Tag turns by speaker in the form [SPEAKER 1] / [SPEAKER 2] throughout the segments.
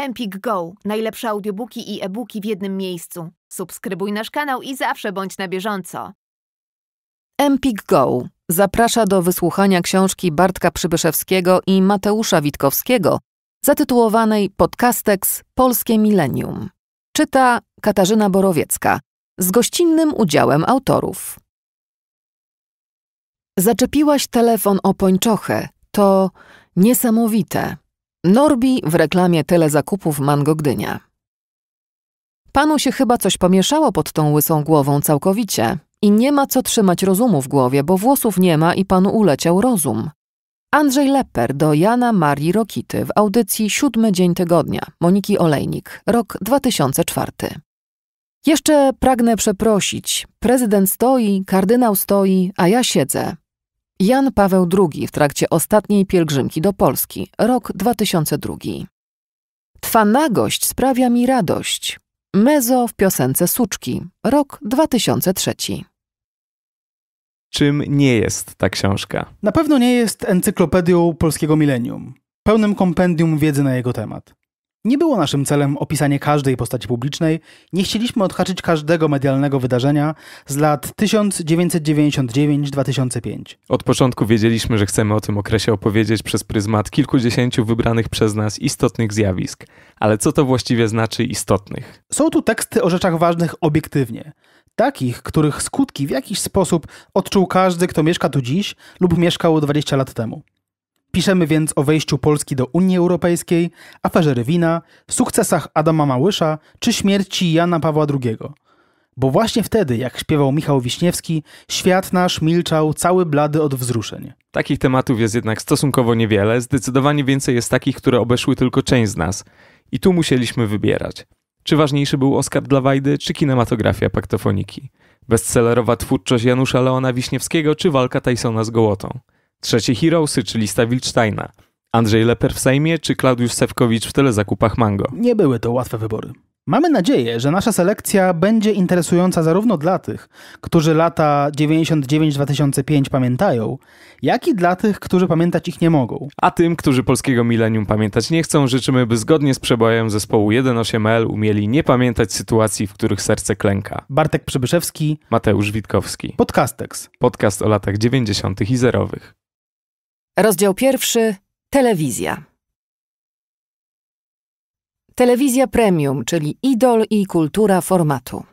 [SPEAKER 1] Empik Go. Najlepsze audiobooki i e-booki w jednym miejscu. Subskrybuj nasz kanał i
[SPEAKER 2] zawsze bądź na bieżąco.
[SPEAKER 1] Empik Go zaprasza do wysłuchania książki Bartka Przybyszewskiego i Mateusza Witkowskiego zatytułowanej Podcastex Polskie Milenium. Czyta Katarzyna Borowiecka z gościnnym udziałem autorów. Zaczepiłaś telefon o pończochę. To niesamowite. Norbi w reklamie telezakupów Mango Gdynia. Panu się chyba coś pomieszało pod tą łysą głową całkowicie i nie ma co trzymać rozumu w głowie, bo włosów nie ma i panu uleciał rozum. Andrzej Lepper do Jana Marii Rokity w audycji Siódmy Dzień Tygodnia Moniki Olejnik, rok 2004. Jeszcze pragnę przeprosić. Prezydent stoi, kardynał stoi, a ja siedzę. Jan Paweł II w trakcie ostatniej pielgrzymki do Polski, rok 2002. Twa nagość sprawia mi radość. Mezo w piosence Suczki, rok
[SPEAKER 3] 2003.
[SPEAKER 2] Czym nie jest ta książka?
[SPEAKER 3] Na pewno nie jest encyklopedią polskiego milenium, pełnym kompendium wiedzy na jego temat. Nie było naszym celem opisanie każdej postaci publicznej, nie chcieliśmy odhaczyć każdego medialnego wydarzenia z lat 1999-2005.
[SPEAKER 2] Od początku wiedzieliśmy, że chcemy o tym okresie opowiedzieć przez pryzmat kilkudziesięciu wybranych przez nas istotnych zjawisk. Ale co to właściwie znaczy istotnych?
[SPEAKER 3] Są tu teksty o rzeczach ważnych obiektywnie. Takich, których skutki w jakiś sposób odczuł każdy, kto mieszka tu dziś lub mieszkał 20 lat temu. Piszemy więc o wejściu Polski do Unii Europejskiej, aferze Rywina, sukcesach Adama Małysza czy śmierci Jana Pawła II. Bo właśnie wtedy, jak śpiewał Michał Wiśniewski, świat nasz milczał cały blady od wzruszeń. Takich
[SPEAKER 2] tematów jest jednak stosunkowo niewiele, zdecydowanie więcej jest takich, które obeszły tylko część z nas. I tu musieliśmy wybierać. Czy ważniejszy był Oscar dla Wajdy, czy kinematografia paktofoniki? Bestsellerowa twórczość Janusza Leona Wiśniewskiego, czy walka Tysona z Gołotą? Trzecie Heroesy, czyli lista Andrzej Leper w Sejmie czy Klaudiusz Sewkowicz w telezakupach Mango?
[SPEAKER 3] Nie były to łatwe wybory. Mamy nadzieję, że nasza selekcja będzie interesująca zarówno dla tych, którzy lata 99-2005 pamiętają, jak i dla tych, którzy pamiętać ich nie mogą.
[SPEAKER 2] A tym, którzy polskiego milenium pamiętać nie chcą, życzymy, by zgodnie z przebojem zespołu 18L umieli nie pamiętać sytuacji, w których serce klęka.
[SPEAKER 3] Bartek Przybyszewski,
[SPEAKER 2] Mateusz Witkowski. Podcasteks. Podcast o latach 90. i zerowych.
[SPEAKER 1] Rozdział pierwszy Telewizja. Telewizja premium, czyli idol i kultura formatu.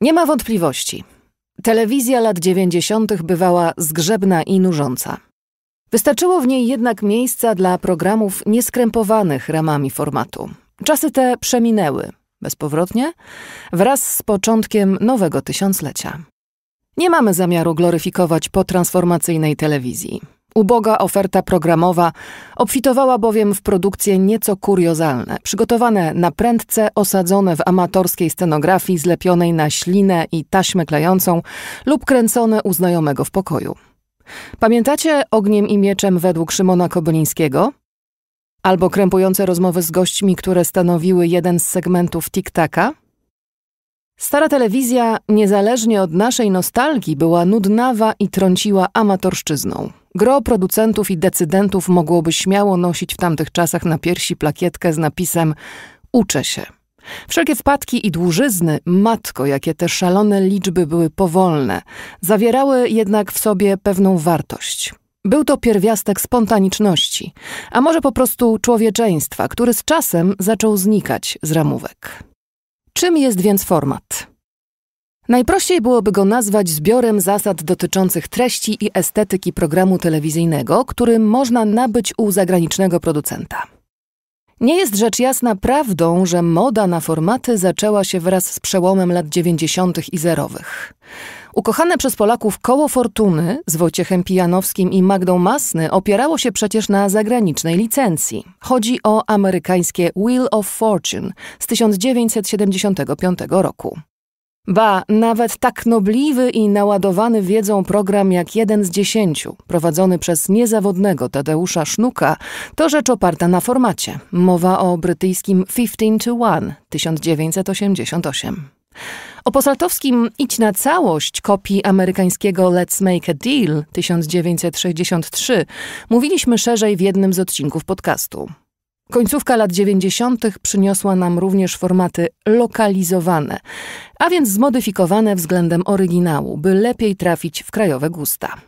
[SPEAKER 1] Nie ma wątpliwości. Telewizja lat dziewięćdziesiątych bywała zgrzebna i nużąca. Wystarczyło w niej jednak miejsca dla programów nieskrępowanych ramami formatu. Czasy te przeminęły bezpowrotnie wraz z początkiem nowego tysiąclecia. Nie mamy zamiaru gloryfikować potransformacyjnej telewizji. Uboga oferta programowa obfitowała bowiem w produkcje nieco kuriozalne, przygotowane na prędce, osadzone w amatorskiej scenografii zlepionej na ślinę i taśmę klejącą lub kręcone u znajomego w pokoju. Pamiętacie Ogniem i Mieczem według Szymona Kobylińskiego? Albo krępujące rozmowy z gośćmi, które stanowiły jeden z segmentów TikTaka? Stara telewizja, niezależnie od naszej nostalgii, była nudnawa i trąciła amatorszczyzną. Gro producentów i decydentów mogłoby śmiało nosić w tamtych czasach na piersi plakietkę z napisem Uczę się. Wszelkie wpadki i dłużyzny, matko, jakie te szalone liczby były powolne, zawierały jednak w sobie pewną wartość. Był to pierwiastek spontaniczności, a może po prostu człowieczeństwa, który z czasem zaczął znikać z ramówek. Czym jest więc format? Najprościej byłoby go nazwać zbiorem zasad dotyczących treści i estetyki programu telewizyjnego, który można nabyć u zagranicznego producenta. Nie jest rzecz jasna prawdą, że moda na formaty zaczęła się wraz z przełomem lat 90. i zerowych. Ukochane przez Polaków koło fortuny z Wojciechem Pijanowskim i Magdą Masny opierało się przecież na zagranicznej licencji. Chodzi o amerykańskie Wheel of Fortune z 1975 roku. Ba, nawet tak nobliwy i naładowany wiedzą program jak jeden z dziesięciu, prowadzony przez niezawodnego Tadeusza Sznuka, to rzecz oparta na formacie. Mowa o brytyjskim 15 to 1 1988. O posaltowskim Idź na całość kopii amerykańskiego Let's Make a Deal 1963 mówiliśmy szerzej w jednym z odcinków podcastu. Końcówka lat 90. przyniosła nam również formaty lokalizowane, a więc zmodyfikowane względem oryginału, by lepiej trafić w krajowe gusta.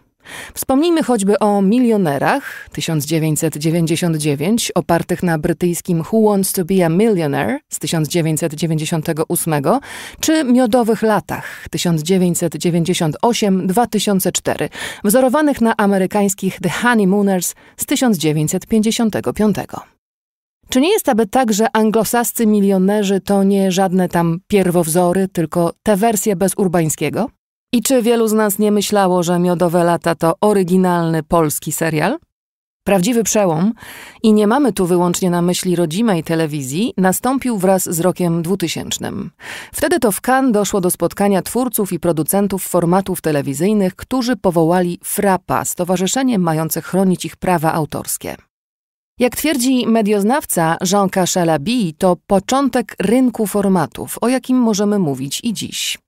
[SPEAKER 1] Wspomnijmy choćby o milionerach 1999, opartych na brytyjskim Who Wants to Be a Millionaire z 1998, czy miodowych latach 1998-2004, wzorowanych na amerykańskich The Honeymooners z 1955. Czy nie jest aby tak, że anglosascy milionerzy to nie żadne tam pierwowzory, tylko te wersje bez urbańskiego? I czy wielu z nas nie myślało, że Miodowe Lata to oryginalny polski serial? Prawdziwy przełom, i nie mamy tu wyłącznie na myśli rodzimej telewizji, nastąpił wraz z rokiem 2000. Wtedy to w Cannes doszło do spotkania twórców i producentów formatów telewizyjnych, którzy powołali Frapa, stowarzyszenie mające chronić ich prawa autorskie. Jak twierdzi medioznawca Jean Cachalabi, to początek rynku formatów, o jakim możemy mówić i dziś.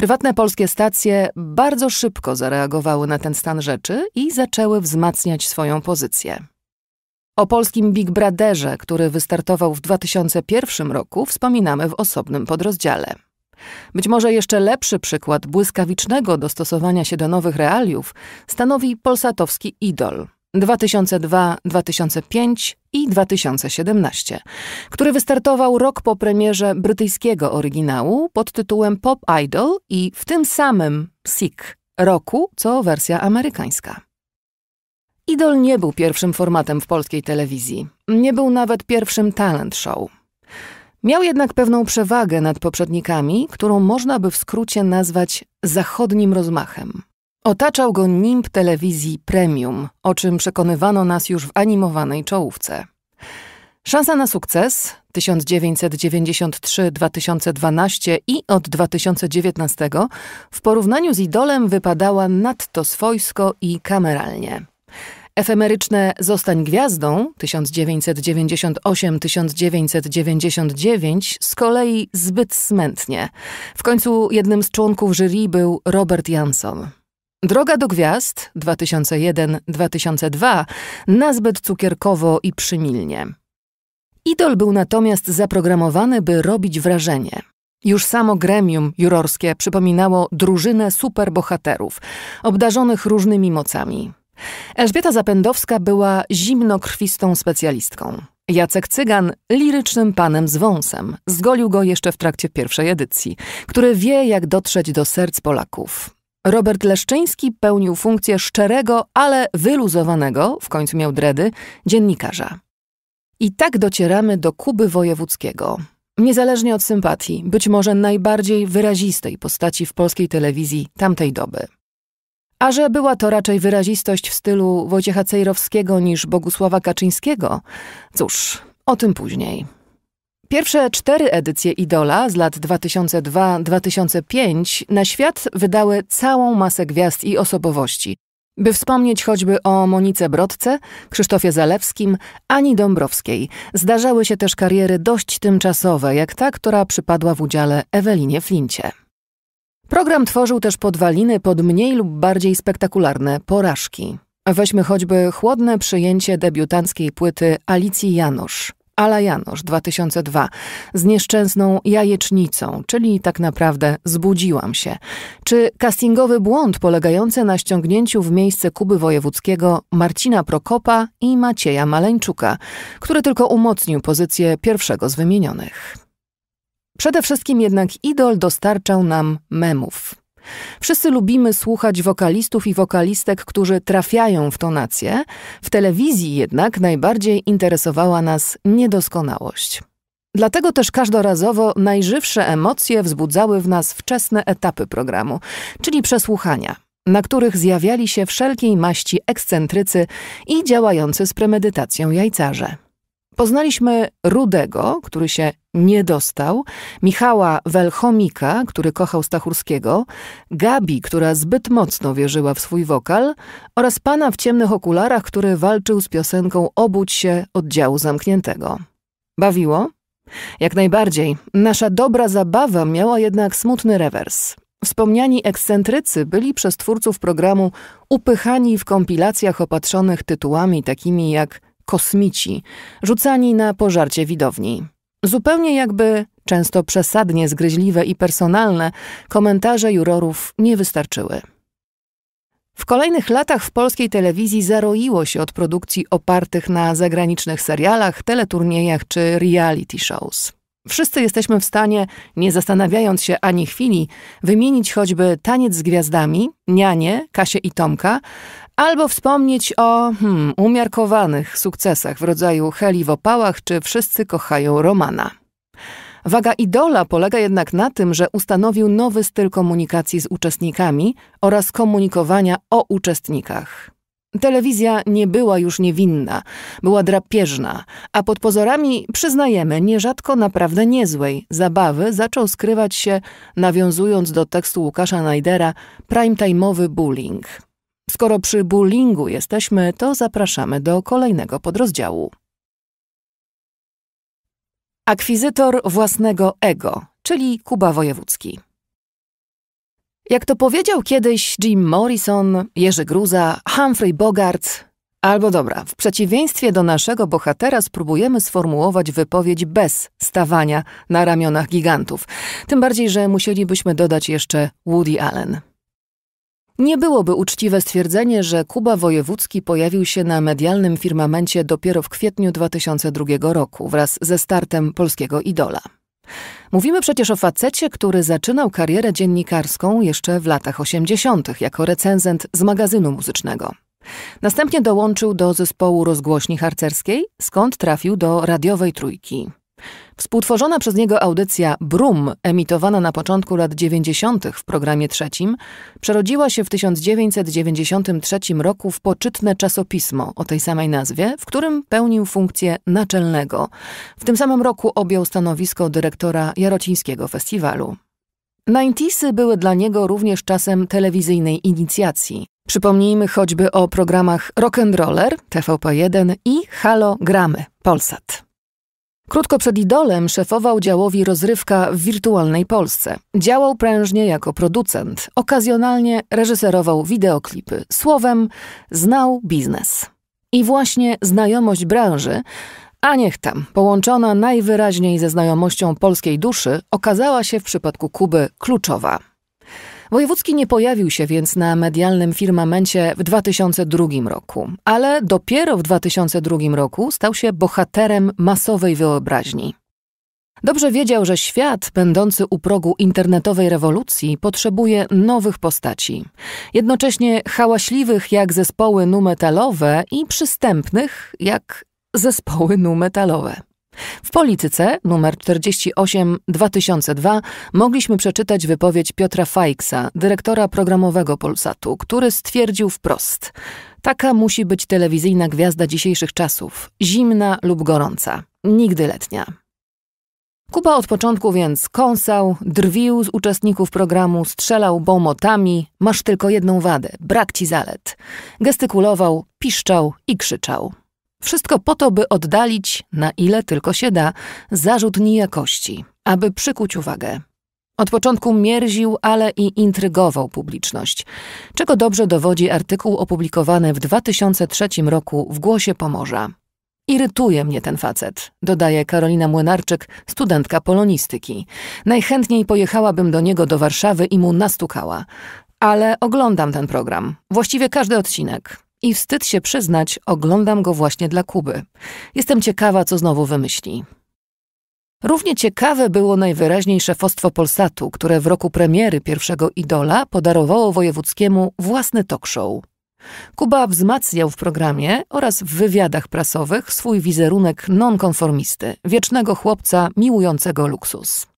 [SPEAKER 1] Prywatne polskie stacje bardzo szybko zareagowały na ten stan rzeczy i zaczęły wzmacniać swoją pozycję. O polskim Big Brotherze, który wystartował w 2001 roku, wspominamy w osobnym podrozdziale. Być może jeszcze lepszy przykład błyskawicznego dostosowania się do nowych realiów stanowi polsatowski idol – 2002, 2005 i 2017, który wystartował rok po premierze brytyjskiego oryginału pod tytułem Pop Idol i w tym samym Sick roku, co wersja amerykańska. Idol nie był pierwszym formatem w polskiej telewizji, nie był nawet pierwszym talent show. Miał jednak pewną przewagę nad poprzednikami, którą można by w skrócie nazwać zachodnim rozmachem. Otaczał go nimb telewizji premium, o czym przekonywano nas już w animowanej czołówce. Szansa na sukces 1993-2012 i od 2019 w porównaniu z idolem wypadała nadto swojsko i kameralnie. Efemeryczne Zostań Gwiazdą 1998-1999 z kolei zbyt smętnie. W końcu jednym z członków jury był Robert Jansson. Droga do gwiazd 2001-2002 nazbyt cukierkowo i przymilnie. Idol był natomiast zaprogramowany, by robić wrażenie. Już samo gremium jurorskie przypominało drużynę superbohaterów, obdarzonych różnymi mocami. Elżbieta Zapędowska była zimnokrwistą specjalistką. Jacek Cygan lirycznym panem z wąsem. Zgolił go jeszcze w trakcie pierwszej edycji, który wie, jak dotrzeć do serc Polaków. Robert Leszczyński pełnił funkcję szczerego, ale wyluzowanego, w końcu miał dredy, dziennikarza. I tak docieramy do Kuby Wojewódzkiego. Niezależnie od sympatii, być może najbardziej wyrazistej postaci w polskiej telewizji tamtej doby. A że była to raczej wyrazistość w stylu Wojciecha Cejrowskiego niż Bogusława Kaczyńskiego, cóż, o tym później. Pierwsze cztery edycje Idola z lat 2002-2005 na świat wydały całą masę gwiazd i osobowości, by wspomnieć choćby o Monice Brodce, Krzysztofie Zalewskim, Ani Dąbrowskiej. Zdarzały się też kariery dość tymczasowe, jak ta, która przypadła w udziale Ewelinie Flincie. Program tworzył też podwaliny pod mniej lub bardziej spektakularne porażki. Weźmy choćby chłodne przyjęcie debiutanckiej płyty Alicji Janusz – Ala Janosz 2002 z nieszczęsną jajecznicą, czyli tak naprawdę zbudziłam się. Czy castingowy błąd polegający na ściągnięciu w miejsce Kuby Wojewódzkiego Marcina Prokopa i Macieja Maleńczuka, który tylko umocnił pozycję pierwszego z wymienionych? Przede wszystkim jednak idol dostarczał nam memów. Wszyscy lubimy słuchać wokalistów i wokalistek, którzy trafiają w tonację. W telewizji jednak najbardziej interesowała nas niedoskonałość. Dlatego też każdorazowo najżywsze emocje wzbudzały w nas wczesne etapy programu, czyli przesłuchania, na których zjawiali się wszelkiej maści ekscentrycy i działający z premedytacją jajcarze. Poznaliśmy Rudego, który się nie dostał, Michała Welchomika, który kochał Stachurskiego, Gabi, która zbyt mocno wierzyła w swój wokal oraz pana w ciemnych okularach, który walczył z piosenką Obudź się oddziału zamkniętego. Bawiło? Jak najbardziej. Nasza dobra zabawa miała jednak smutny rewers. Wspomniani ekscentrycy byli przez twórców programu upychani w kompilacjach opatrzonych tytułami takimi jak kosmici, rzucani na pożarcie widowni. Zupełnie jakby, często przesadnie zgryźliwe i personalne, komentarze jurorów nie wystarczyły. W kolejnych latach w polskiej telewizji zaroiło się od produkcji opartych na zagranicznych serialach, teleturniejach czy reality shows. Wszyscy jesteśmy w stanie, nie zastanawiając się ani chwili, wymienić choćby Taniec z Gwiazdami, Nianie, Kasię i Tomka, albo wspomnieć o hmm, umiarkowanych sukcesach w rodzaju Heli w opałach czy Wszyscy kochają Romana. Waga idola polega jednak na tym, że ustanowił nowy styl komunikacji z uczestnikami oraz komunikowania o uczestnikach. Telewizja nie była już niewinna, była drapieżna, a pod pozorami, przyznajemy, nierzadko naprawdę niezłej zabawy zaczął skrywać się, nawiązując do tekstu Łukasza Najdera, timeowy bullying. Skoro przy bulingu jesteśmy, to zapraszamy do kolejnego podrozdziału. Akwizytor własnego ego, czyli Kuba Wojewódzki. Jak to powiedział kiedyś Jim Morrison, Jerzy Gruza, Humphrey Bogart, albo dobra, w przeciwieństwie do naszego bohatera spróbujemy sformułować wypowiedź bez stawania na ramionach gigantów. Tym bardziej, że musielibyśmy dodać jeszcze Woody Allen. Nie byłoby uczciwe stwierdzenie, że Kuba Wojewódzki pojawił się na medialnym firmamencie dopiero w kwietniu 2002 roku wraz ze startem polskiego idola. Mówimy przecież o facecie, który zaczynał karierę dziennikarską jeszcze w latach 80. jako recenzent z magazynu muzycznego. Następnie dołączył do zespołu rozgłośni harcerskiej, skąd trafił do radiowej trójki. Współtworzona przez niego audycja Brum, emitowana na początku lat 90. w programie trzecim, przerodziła się w 1993 roku w poczytne czasopismo o tej samej nazwie, w którym pełnił funkcję naczelnego. W tym samym roku objął stanowisko dyrektora Jarocińskiego Festiwalu. Ninetiesy były dla niego również czasem telewizyjnej inicjacji. Przypomnijmy choćby o programach Rock'n'Roller, TVP1 i Halo Gramy, Polsat. Krótko przed Idolem szefował działowi rozrywka w wirtualnej Polsce. Działał prężnie jako producent, okazjonalnie reżyserował wideoklipy. Słowem, znał biznes. I właśnie znajomość branży, a niech tam, połączona najwyraźniej ze znajomością polskiej duszy, okazała się w przypadku Kuby kluczowa. Wojewódzki nie pojawił się więc na medialnym firmamencie w 2002 roku, ale dopiero w 2002 roku stał się bohaterem masowej wyobraźni. Dobrze wiedział, że świat będący u progu internetowej rewolucji potrzebuje nowych postaci, jednocześnie hałaśliwych jak zespoły numetalowe i przystępnych jak zespoły numetalowe. metalowe. W Polityce numer 48 2002 mogliśmy przeczytać wypowiedź Piotra Fajksa, dyrektora programowego Polsatu, który stwierdził wprost: Taka musi być telewizyjna gwiazda dzisiejszych czasów, zimna lub gorąca, nigdy letnia. Kuba od początku więc kąsał, drwił z uczestników programu, strzelał bałmotami, masz tylko jedną wadę, brak ci zalet. Gestykulował, piszczał i krzyczał. Wszystko po to, by oddalić, na ile tylko się da, zarzut nijakości, aby przykuć uwagę. Od początku mierził, ale i intrygował publiczność, czego dobrze dowodzi artykuł opublikowany w 2003 roku w Głosie Pomorza. Irytuje mnie ten facet, dodaje Karolina Młynarczyk, studentka polonistyki. Najchętniej pojechałabym do niego do Warszawy i mu nastukała. Ale oglądam ten program, właściwie każdy odcinek. I wstyd się przyznać, oglądam go właśnie dla Kuby. Jestem ciekawa, co znowu wymyśli. Równie ciekawe było najwyraźniejsze fostwo Polsatu, które w roku premiery pierwszego Idola podarowało wojewódzkiemu własny talk show. Kuba wzmacniał w programie oraz w wywiadach prasowych swój wizerunek nonkonformisty, wiecznego chłopca miłującego luksus.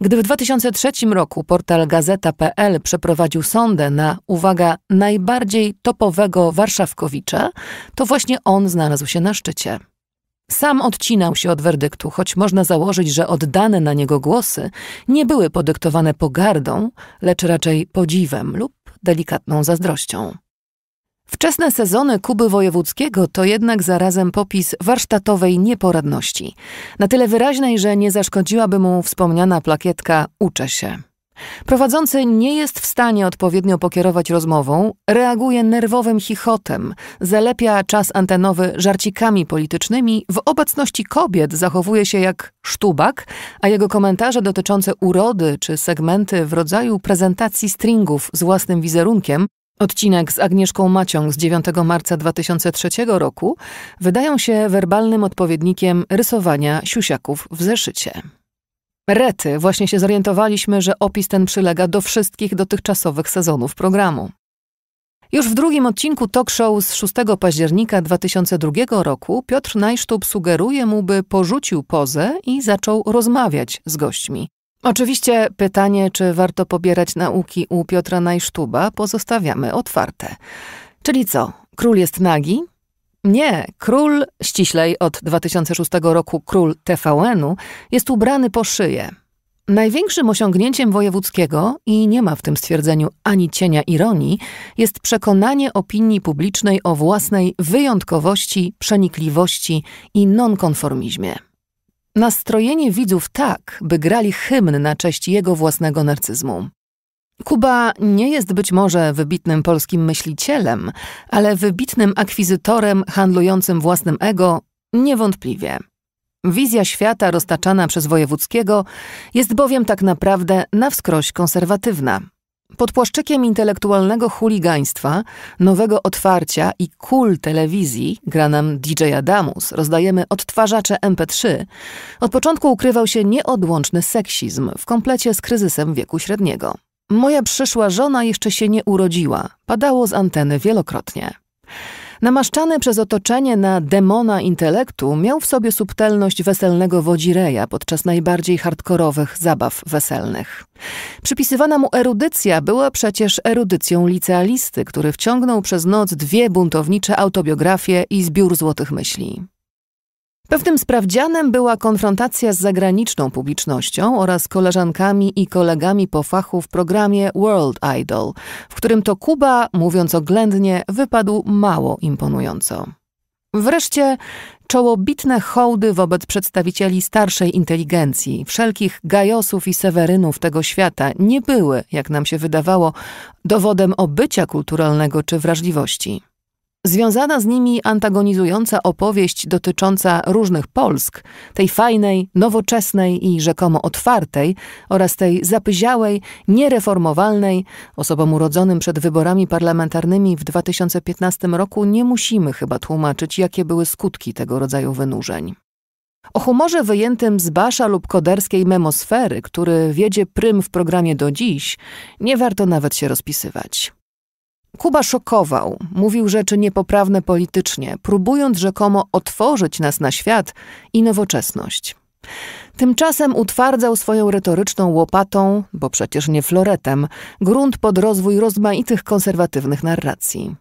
[SPEAKER 1] Gdy w 2003 roku portal gazeta.pl przeprowadził sondę na, uwaga, najbardziej topowego warszawkowicza, to właśnie on znalazł się na szczycie. Sam odcinał się od werdyktu, choć można założyć, że oddane na niego głosy nie były podyktowane pogardą, lecz raczej podziwem lub delikatną zazdrością. Wczesne sezony Kuby Wojewódzkiego to jednak zarazem popis warsztatowej nieporadności. Na tyle wyraźnej, że nie zaszkodziłaby mu wspomniana plakietka Uczę się. Prowadzący nie jest w stanie odpowiednio pokierować rozmową, reaguje nerwowym chichotem, zalepia czas antenowy żarcikami politycznymi, w obecności kobiet zachowuje się jak sztubak, a jego komentarze dotyczące urody czy segmenty w rodzaju prezentacji stringów z własnym wizerunkiem Odcinek z Agnieszką Macią z 9 marca 2003 roku wydają się werbalnym odpowiednikiem rysowania siusiaków w zeszycie. Rety, właśnie się zorientowaliśmy, że opis ten przylega do wszystkich dotychczasowych sezonów programu. Już w drugim odcinku talk show z 6 października 2002 roku Piotr Najsztub sugeruje mu, by porzucił pozę i zaczął rozmawiać z gośćmi. Oczywiście pytanie, czy warto pobierać nauki u Piotra Najsztuba, pozostawiamy otwarte. Czyli co, król jest nagi? Nie, król, ściślej od 2006 roku król TVN-u, jest ubrany po szyję. Największym osiągnięciem Wojewódzkiego, i nie ma w tym stwierdzeniu ani cienia ironii, jest przekonanie opinii publicznej o własnej wyjątkowości, przenikliwości i nonkonformizmie nastrojenie widzów tak, by grali hymn na cześć jego własnego narcyzmu. Kuba nie jest być może wybitnym polskim myślicielem, ale wybitnym akwizytorem handlującym własnym ego niewątpliwie. Wizja świata roztaczana przez Wojewódzkiego jest bowiem tak naprawdę na wskroś konserwatywna. Pod płaszczykiem intelektualnego chuligaństwa, nowego otwarcia i cool telewizji, granam DJ Adamus, rozdajemy odtwarzacze MP3, od początku ukrywał się nieodłączny seksizm w komplecie z kryzysem wieku średniego. Moja przyszła żona jeszcze się nie urodziła, padało z anteny wielokrotnie. Namaszczany przez otoczenie na demona intelektu, miał w sobie subtelność weselnego wodzireja podczas najbardziej hardkorowych zabaw weselnych. Przypisywana mu erudycja była przecież erudycją licealisty, który wciągnął przez noc dwie buntownicze autobiografie i zbiór złotych myśli. Pewnym sprawdzianem była konfrontacja z zagraniczną publicznością oraz koleżankami i kolegami po fachu w programie World Idol, w którym to Kuba, mówiąc oględnie, wypadł mało imponująco. Wreszcie czołobitne hołdy wobec przedstawicieli starszej inteligencji, wszelkich gajosów i sewerynów tego świata nie były, jak nam się wydawało, dowodem obycia kulturalnego czy wrażliwości. Związana z nimi antagonizująca opowieść dotycząca różnych Polsk, tej fajnej, nowoczesnej i rzekomo otwartej, oraz tej zapyziałej, niereformowalnej, osobom urodzonym przed wyborami parlamentarnymi w 2015 roku nie musimy chyba tłumaczyć, jakie były skutki tego rodzaju wynurzeń. O humorze wyjętym z Basza lub koderskiej memosfery, który wiedzie prym w programie do dziś, nie warto nawet się rozpisywać. Kuba szokował, mówił rzeczy niepoprawne politycznie, próbując rzekomo otworzyć nas na świat i nowoczesność. Tymczasem utwardzał swoją retoryczną łopatą, bo przecież nie floretem, grunt pod rozwój rozmaitych konserwatywnych narracji.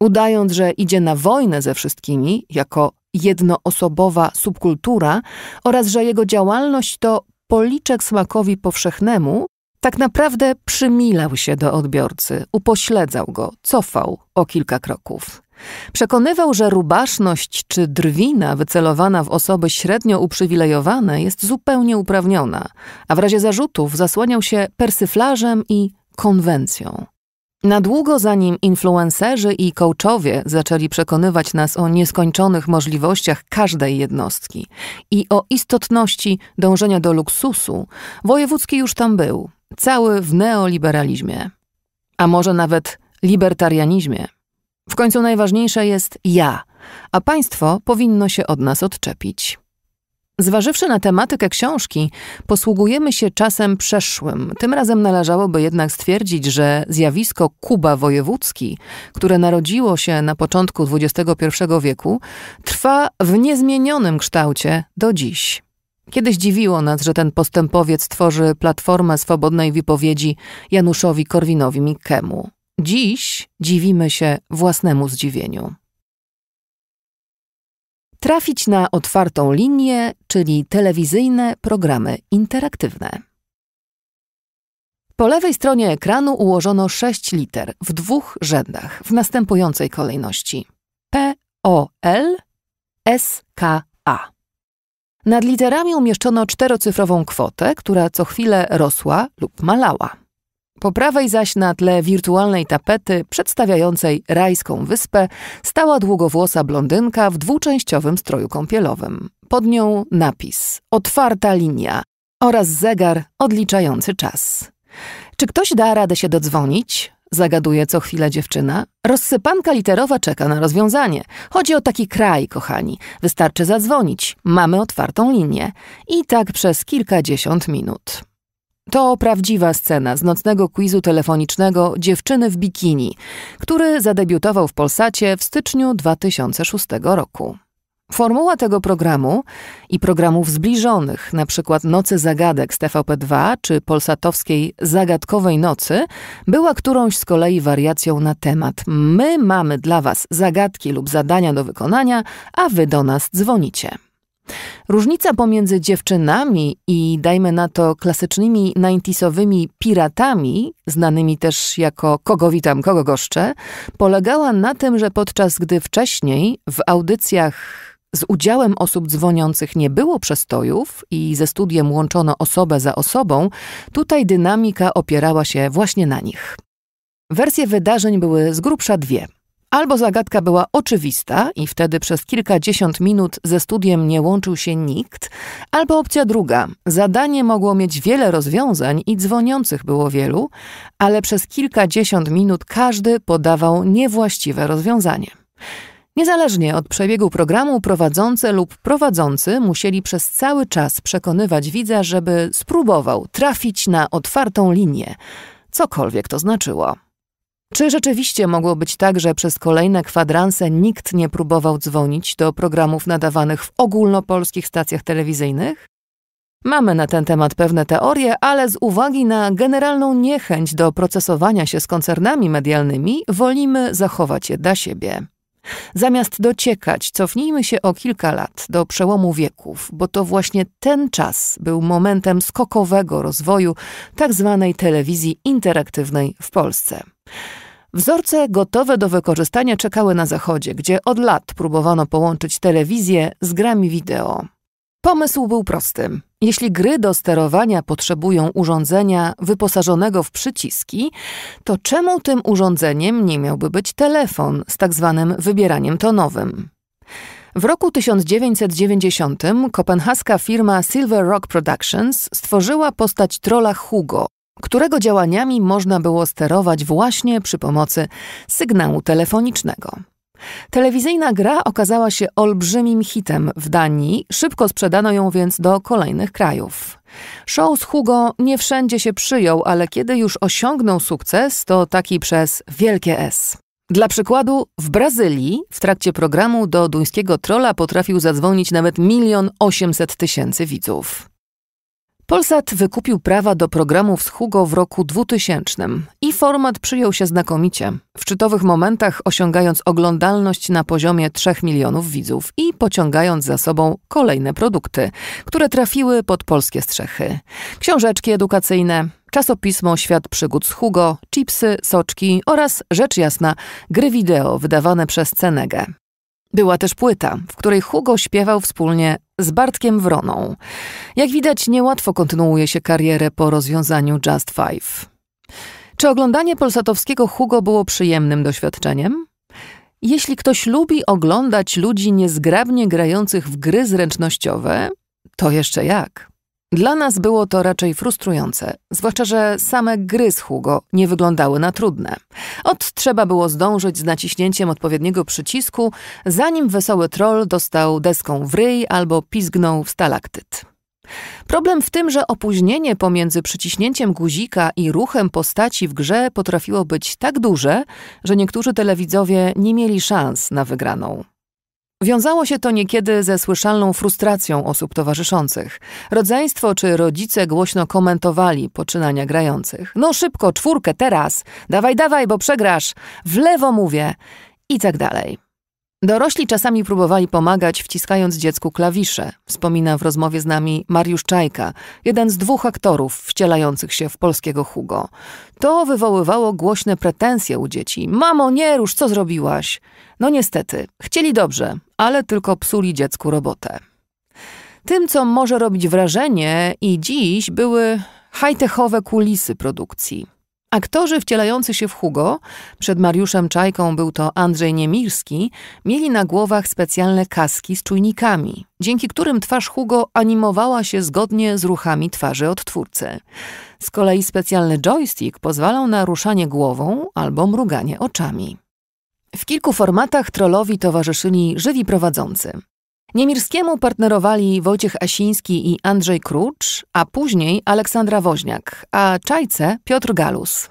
[SPEAKER 1] Udając, że idzie na wojnę ze wszystkimi, jako jednoosobowa subkultura, oraz że jego działalność to policzek smakowi powszechnemu, tak naprawdę przymilał się do odbiorcy, upośledzał go, cofał o kilka kroków. Przekonywał, że rubaszność czy drwina wycelowana w osoby średnio uprzywilejowane jest zupełnie uprawniona, a w razie zarzutów zasłaniał się persyflażem i konwencją. Na długo zanim influencerzy i coachowie zaczęli przekonywać nas o nieskończonych możliwościach każdej jednostki i o istotności dążenia do luksusu, Wojewódzki już tam był, Cały w neoliberalizmie, a może nawet libertarianizmie. W końcu najważniejsze jest ja, a państwo powinno się od nas odczepić. Zważywszy na tematykę książki, posługujemy się czasem przeszłym. Tym razem należałoby jednak stwierdzić, że zjawisko Kuba Wojewódzki, które narodziło się na początku XXI wieku, trwa w niezmienionym kształcie do dziś. Kiedyś dziwiło nas, że ten postępowiec tworzy platformę swobodnej wypowiedzi Januszowi Korwinowi Mikkemu. Dziś dziwimy się własnemu zdziwieniu. Trafić na otwartą linię, czyli telewizyjne programy interaktywne. Po lewej stronie ekranu ułożono sześć liter w dwóch rzędach w następującej kolejności: P, O, L, S, K, A. Nad literami umieszczono czterocyfrową kwotę, która co chwilę rosła lub malała. Po prawej zaś na tle wirtualnej tapety przedstawiającej rajską wyspę stała długowłosa blondynka w dwuczęściowym stroju kąpielowym. Pod nią napis Otwarta linia oraz zegar odliczający czas. Czy ktoś da radę się dodzwonić? zagaduje co chwilę dziewczyna. Rozsypanka literowa czeka na rozwiązanie. Chodzi o taki kraj, kochani. Wystarczy zadzwonić. Mamy otwartą linię. I tak przez kilkadziesiąt minut. To prawdziwa scena z nocnego quizu telefonicznego Dziewczyny w bikini, który zadebiutował w Polsacie w styczniu 2006 roku. Formuła tego programu i programów zbliżonych, np. Nocy Zagadek z TVP2 czy polsatowskiej Zagadkowej Nocy, była którąś z kolei wariacją na temat. My mamy dla Was zagadki lub zadania do wykonania, a Wy do nas dzwonicie. Różnica pomiędzy dziewczynami i dajmy na to klasycznymi 90sowymi piratami, znanymi też jako kogo witam, kogo goszczę, polegała na tym, że podczas gdy wcześniej w audycjach z udziałem osób dzwoniących nie było przestojów i ze studiem łączono osobę za osobą, tutaj dynamika opierała się właśnie na nich. Wersje wydarzeń były z grubsza dwie. Albo zagadka była oczywista i wtedy przez kilkadziesiąt minut ze studiem nie łączył się nikt, albo opcja druga. Zadanie mogło mieć wiele rozwiązań i dzwoniących było wielu, ale przez kilkadziesiąt minut każdy podawał niewłaściwe rozwiązanie. Niezależnie od przebiegu programu, prowadzące lub prowadzący musieli przez cały czas przekonywać widza, żeby spróbował trafić na otwartą linię, cokolwiek to znaczyło. Czy rzeczywiście mogło być tak, że przez kolejne kwadranse nikt nie próbował dzwonić do programów nadawanych w ogólnopolskich stacjach telewizyjnych? Mamy na ten temat pewne teorie, ale z uwagi na generalną niechęć do procesowania się z koncernami medialnymi, wolimy zachować je dla siebie. Zamiast dociekać, cofnijmy się o kilka lat do przełomu wieków, bo to właśnie ten czas był momentem skokowego rozwoju tzw. Tak telewizji interaktywnej w Polsce. Wzorce gotowe do wykorzystania czekały na Zachodzie, gdzie od lat próbowano połączyć telewizję z grami wideo. Pomysł był prosty. Jeśli gry do sterowania potrzebują urządzenia wyposażonego w przyciski, to czemu tym urządzeniem nie miałby być telefon z tak zwanym wybieraniem tonowym? W roku 1990 kopenhaska firma Silver Rock Productions stworzyła postać trola Hugo, którego działaniami można było sterować właśnie przy pomocy sygnału telefonicznego. Telewizyjna gra okazała się olbrzymim hitem w Danii, szybko sprzedano ją więc do kolejnych krajów. Show z Hugo nie wszędzie się przyjął, ale kiedy już osiągnął sukces, to taki przez wielkie S. Dla przykładu, w Brazylii w trakcie programu do duńskiego trola potrafił zadzwonić nawet milion osiemset tysięcy widzów. Polsat wykupił prawa do programów z Hugo w roku 2000 i format przyjął się znakomicie, w czytowych momentach osiągając oglądalność na poziomie 3 milionów widzów i pociągając za sobą kolejne produkty, które trafiły pod polskie strzechy. Książeczki edukacyjne, czasopismo Świat Przygód z Hugo, chipsy, soczki oraz, rzecz jasna, gry wideo wydawane przez Cenegę. Była też płyta, w której Hugo śpiewał wspólnie z Bartkiem Wroną. Jak widać, niełatwo kontynuuje się karierę po rozwiązaniu Just Five. Czy oglądanie polsatowskiego Hugo było przyjemnym doświadczeniem? Jeśli ktoś lubi oglądać ludzi niezgrabnie grających w gry zręcznościowe, to jeszcze jak. Dla nas było to raczej frustrujące, zwłaszcza, że same gry z Hugo nie wyglądały na trudne. Od trzeba było zdążyć z naciśnięciem odpowiedniego przycisku, zanim wesoły troll dostał deską w ryj albo pizgnął w stalaktyt. Problem w tym, że opóźnienie pomiędzy przyciśnięciem guzika i ruchem postaci w grze potrafiło być tak duże, że niektórzy telewidzowie nie mieli szans na wygraną. Wiązało się to niekiedy ze słyszalną frustracją osób towarzyszących. Rodzeństwo czy rodzice głośno komentowali poczynania grających. No szybko, czwórkę teraz, dawaj, dawaj, bo przegrasz, w lewo mówię i tak dalej. Dorośli czasami próbowali pomagać, wciskając dziecku klawisze, wspomina w rozmowie z nami Mariusz Czajka, jeden z dwóch aktorów wcielających się w polskiego Hugo. To wywoływało głośne pretensje u dzieci. Mamo, nie rusz, co zrobiłaś? No niestety, chcieli dobrze, ale tylko psuli dziecku robotę. Tym, co może robić wrażenie i dziś, były high-techowe kulisy produkcji. Aktorzy wcielający się w Hugo, przed Mariuszem Czajką był to Andrzej Niemirski, mieli na głowach specjalne kaski z czujnikami, dzięki którym twarz Hugo animowała się zgodnie z ruchami twarzy odtwórcy. Z kolei specjalny joystick pozwalał na ruszanie głową albo mruganie oczami. W kilku formatach trollowi towarzyszyli żywi prowadzący. Niemirskiemu partnerowali Wojciech Asiński i Andrzej Krucz, a później Aleksandra Woźniak, a Czajce Piotr Galus.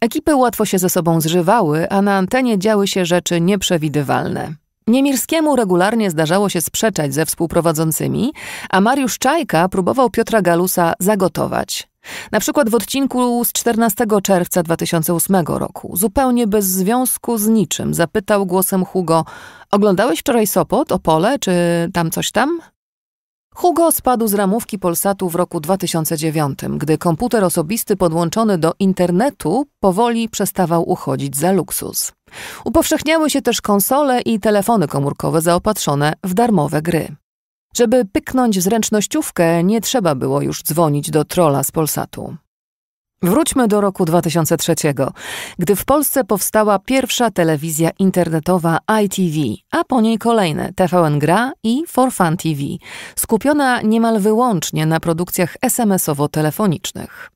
[SPEAKER 1] Ekipy łatwo się ze sobą zżywały, a na antenie działy się rzeczy nieprzewidywalne. Niemirskiemu regularnie zdarzało się sprzeczać ze współprowadzącymi, a Mariusz Czajka próbował Piotra Galusa zagotować. Na przykład w odcinku z 14 czerwca 2008 roku, zupełnie bez związku z niczym, zapytał głosem Hugo: Oglądałeś wczoraj Sopot, Opole, czy tam coś tam? Hugo spadł z ramówki Polsatu w roku 2009, gdy komputer osobisty podłączony do internetu powoli przestawał uchodzić za luksus. Upowszechniały się też konsole i telefony komórkowe zaopatrzone w darmowe gry. Żeby pyknąć zręcznościówkę, nie trzeba było już dzwonić do trola z Polsatu. Wróćmy do roku 2003, gdy w Polsce powstała pierwsza telewizja internetowa ITV, a po niej kolejne TVN Gra i For Fun TV, skupiona niemal wyłącznie na produkcjach SMS-owo-telefonicznych.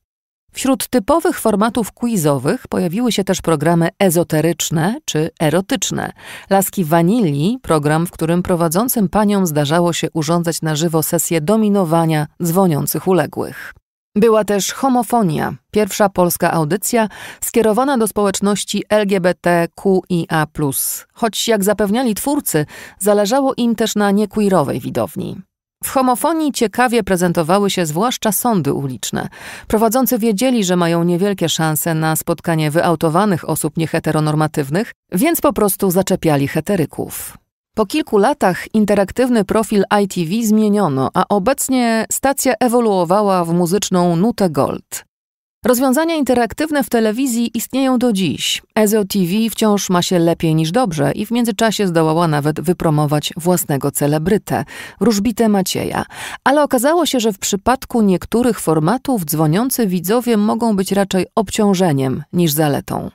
[SPEAKER 1] Wśród typowych formatów quizowych pojawiły się też programy ezoteryczne czy erotyczne. Laski Wanili, program, w którym prowadzącym paniom zdarzało się urządzać na żywo sesje dominowania dzwoniących uległych. Była też Homofonia, pierwsza polska audycja skierowana do społeczności LGBTQIA. Choć, jak zapewniali twórcy, zależało im też na niekuirowej widowni. W homofonii ciekawie prezentowały się zwłaszcza sądy uliczne. Prowadzący wiedzieli, że mają niewielkie szanse na spotkanie wyautowanych osób nieheteronormatywnych, więc po prostu zaczepiali heteryków. Po kilku latach interaktywny profil ITV zmieniono, a obecnie stacja ewoluowała w muzyczną nutę gold. Rozwiązania interaktywne w telewizji istnieją do dziś. EZO TV wciąż ma się lepiej niż dobrze i w międzyczasie zdołała nawet wypromować własnego celebrytę, Różbitę Macieja. Ale okazało się, że w przypadku niektórych formatów dzwoniący widzowie mogą być raczej obciążeniem niż zaletą.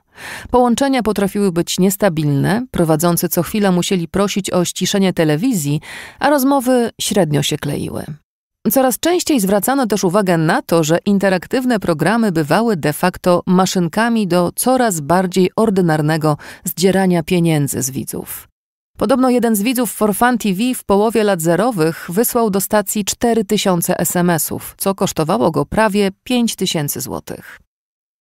[SPEAKER 1] Połączenia potrafiły być niestabilne, prowadzący co chwila musieli prosić o ściszenie telewizji, a rozmowy średnio się kleiły. Coraz częściej zwracano też uwagę na to, że interaktywne programy bywały de facto maszynkami do coraz bardziej ordynarnego zdzierania pieniędzy z widzów. Podobno jeden z widzów Forfan TV w połowie lat zerowych wysłał do stacji 4000 SMS-ów, co kosztowało go prawie 5000 złotych.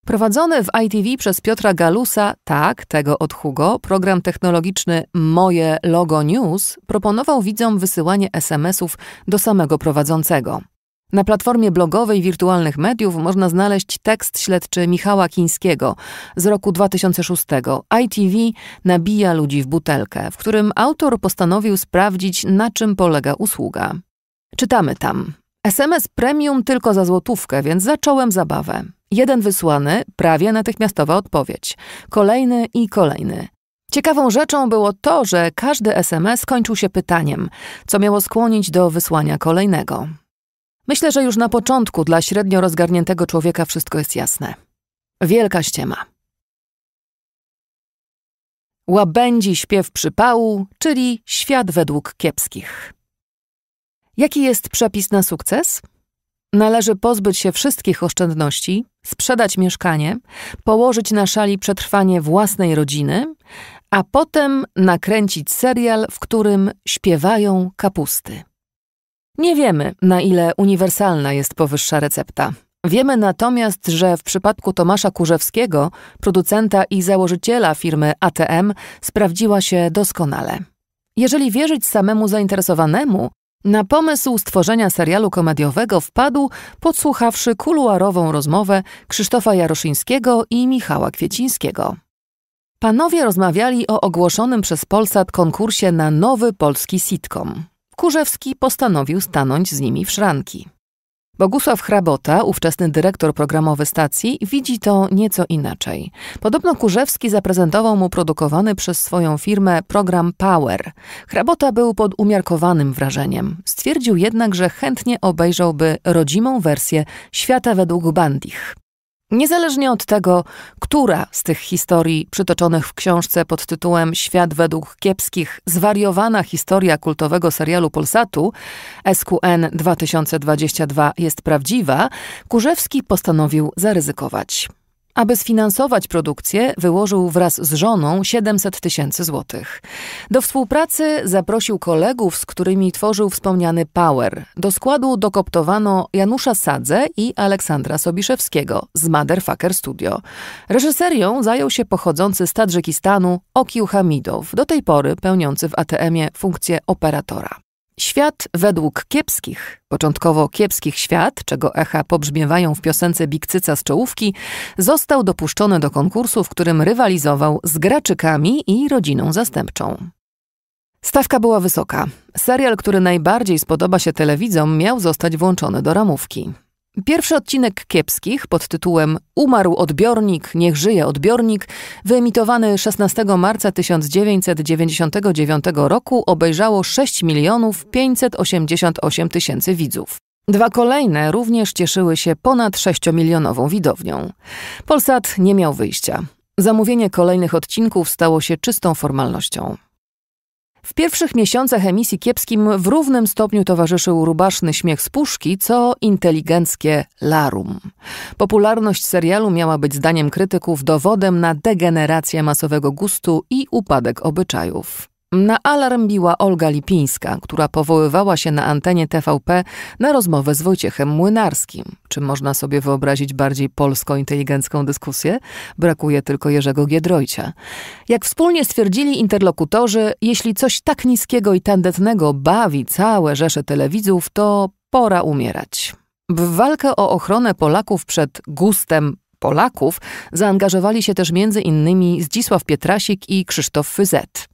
[SPEAKER 1] Prowadzony w ITV przez Piotra Galusa, tak, tego od Hugo, program technologiczny Moje Logo News proponował widzom wysyłanie SMS-ów do samego prowadzącego. Na platformie blogowej wirtualnych mediów można znaleźć tekst śledczy Michała Kińskiego z roku 2006. ITV nabija ludzi w butelkę, w którym autor postanowił sprawdzić, na czym polega usługa. Czytamy tam. SMS premium tylko za złotówkę, więc zacząłem zabawę. Jeden wysłany, prawie natychmiastowa odpowiedź. Kolejny i kolejny. Ciekawą rzeczą było to, że każdy SMS kończył się pytaniem, co miało skłonić do wysłania kolejnego. Myślę, że już na początku dla średnio rozgarniętego człowieka wszystko jest jasne. Wielka ściema. Łabędzi śpiew przypału, czyli świat według kiepskich. Jaki jest przepis na sukces? Należy pozbyć się wszystkich oszczędności, sprzedać mieszkanie, położyć na szali przetrwanie własnej rodziny, a potem nakręcić serial, w którym śpiewają kapusty. Nie wiemy, na ile uniwersalna jest powyższa recepta. Wiemy natomiast, że w przypadku Tomasza Kurzewskiego, producenta i założyciela firmy ATM, sprawdziła się doskonale. Jeżeli wierzyć samemu zainteresowanemu, na pomysł stworzenia serialu komediowego wpadł, podsłuchawszy kuluarową rozmowę Krzysztofa Jaroszyńskiego i Michała Kwiecińskiego. Panowie rozmawiali o ogłoszonym przez Polsat konkursie na nowy polski sitcom. Kurzewski postanowił stanąć z nimi w szranki. Bogusław Hrabota, ówczesny dyrektor programowy stacji, widzi to nieco inaczej. Podobno Kurzewski zaprezentował mu produkowany przez swoją firmę program Power. Hrabota był pod umiarkowanym wrażeniem. Stwierdził jednak, że chętnie obejrzałby rodzimą wersję świata według Bandich. Niezależnie od tego, która z tych historii przytoczonych w książce pod tytułem Świat według kiepskich, zwariowana historia kultowego serialu Polsatu SQN 2022 jest prawdziwa, Kurzewski postanowił zaryzykować. Aby sfinansować produkcję, wyłożył wraz z żoną 700 tysięcy złotych. Do współpracy zaprosił kolegów, z którymi tworzył wspomniany Power. Do składu dokoptowano Janusza Sadze i Aleksandra Sobiszewskiego z Motherfucker Studio. Reżyserią zajął się pochodzący z Tadżykistanu Okiu Hamidow, do tej pory pełniący w ATM-ie funkcję operatora. Świat według kiepskich, początkowo kiepskich świat, czego echa pobrzmiewają w piosence Bikcyca z czołówki, został dopuszczony do konkursu, w którym rywalizował z graczykami i rodziną zastępczą. Stawka była wysoka. Serial, który najbardziej spodoba się telewidzom, miał zostać włączony do ramówki. Pierwszy odcinek Kiepskich pod tytułem Umarł odbiornik, niech żyje odbiornik, wyemitowany 16 marca 1999 roku obejrzało 6 milionów 588 tysięcy widzów. Dwa kolejne również cieszyły się ponad 6-milionową widownią. Polsat nie miał wyjścia. Zamówienie kolejnych odcinków stało się czystą formalnością. W pierwszych miesiącach emisji kiepskim w równym stopniu towarzyszył rubaszny śmiech z puszki, co inteligenckie larum. Popularność serialu miała być zdaniem krytyków dowodem na degenerację masowego gustu i upadek obyczajów. Na alarm biła Olga Lipińska, która powoływała się na antenie TVP na rozmowę z Wojciechem Młynarskim. Czy można sobie wyobrazić bardziej polsko-inteligencką dyskusję? Brakuje tylko Jerzego Giedrojcia. Jak wspólnie stwierdzili interlokutorzy, jeśli coś tak niskiego i tandetnego bawi całe rzesze telewidzów, to pora umierać. W walkę o ochronę Polaków przed gustem Polaków zaangażowali się też m.in. Zdzisław Pietrasik i Krzysztof Fyzet.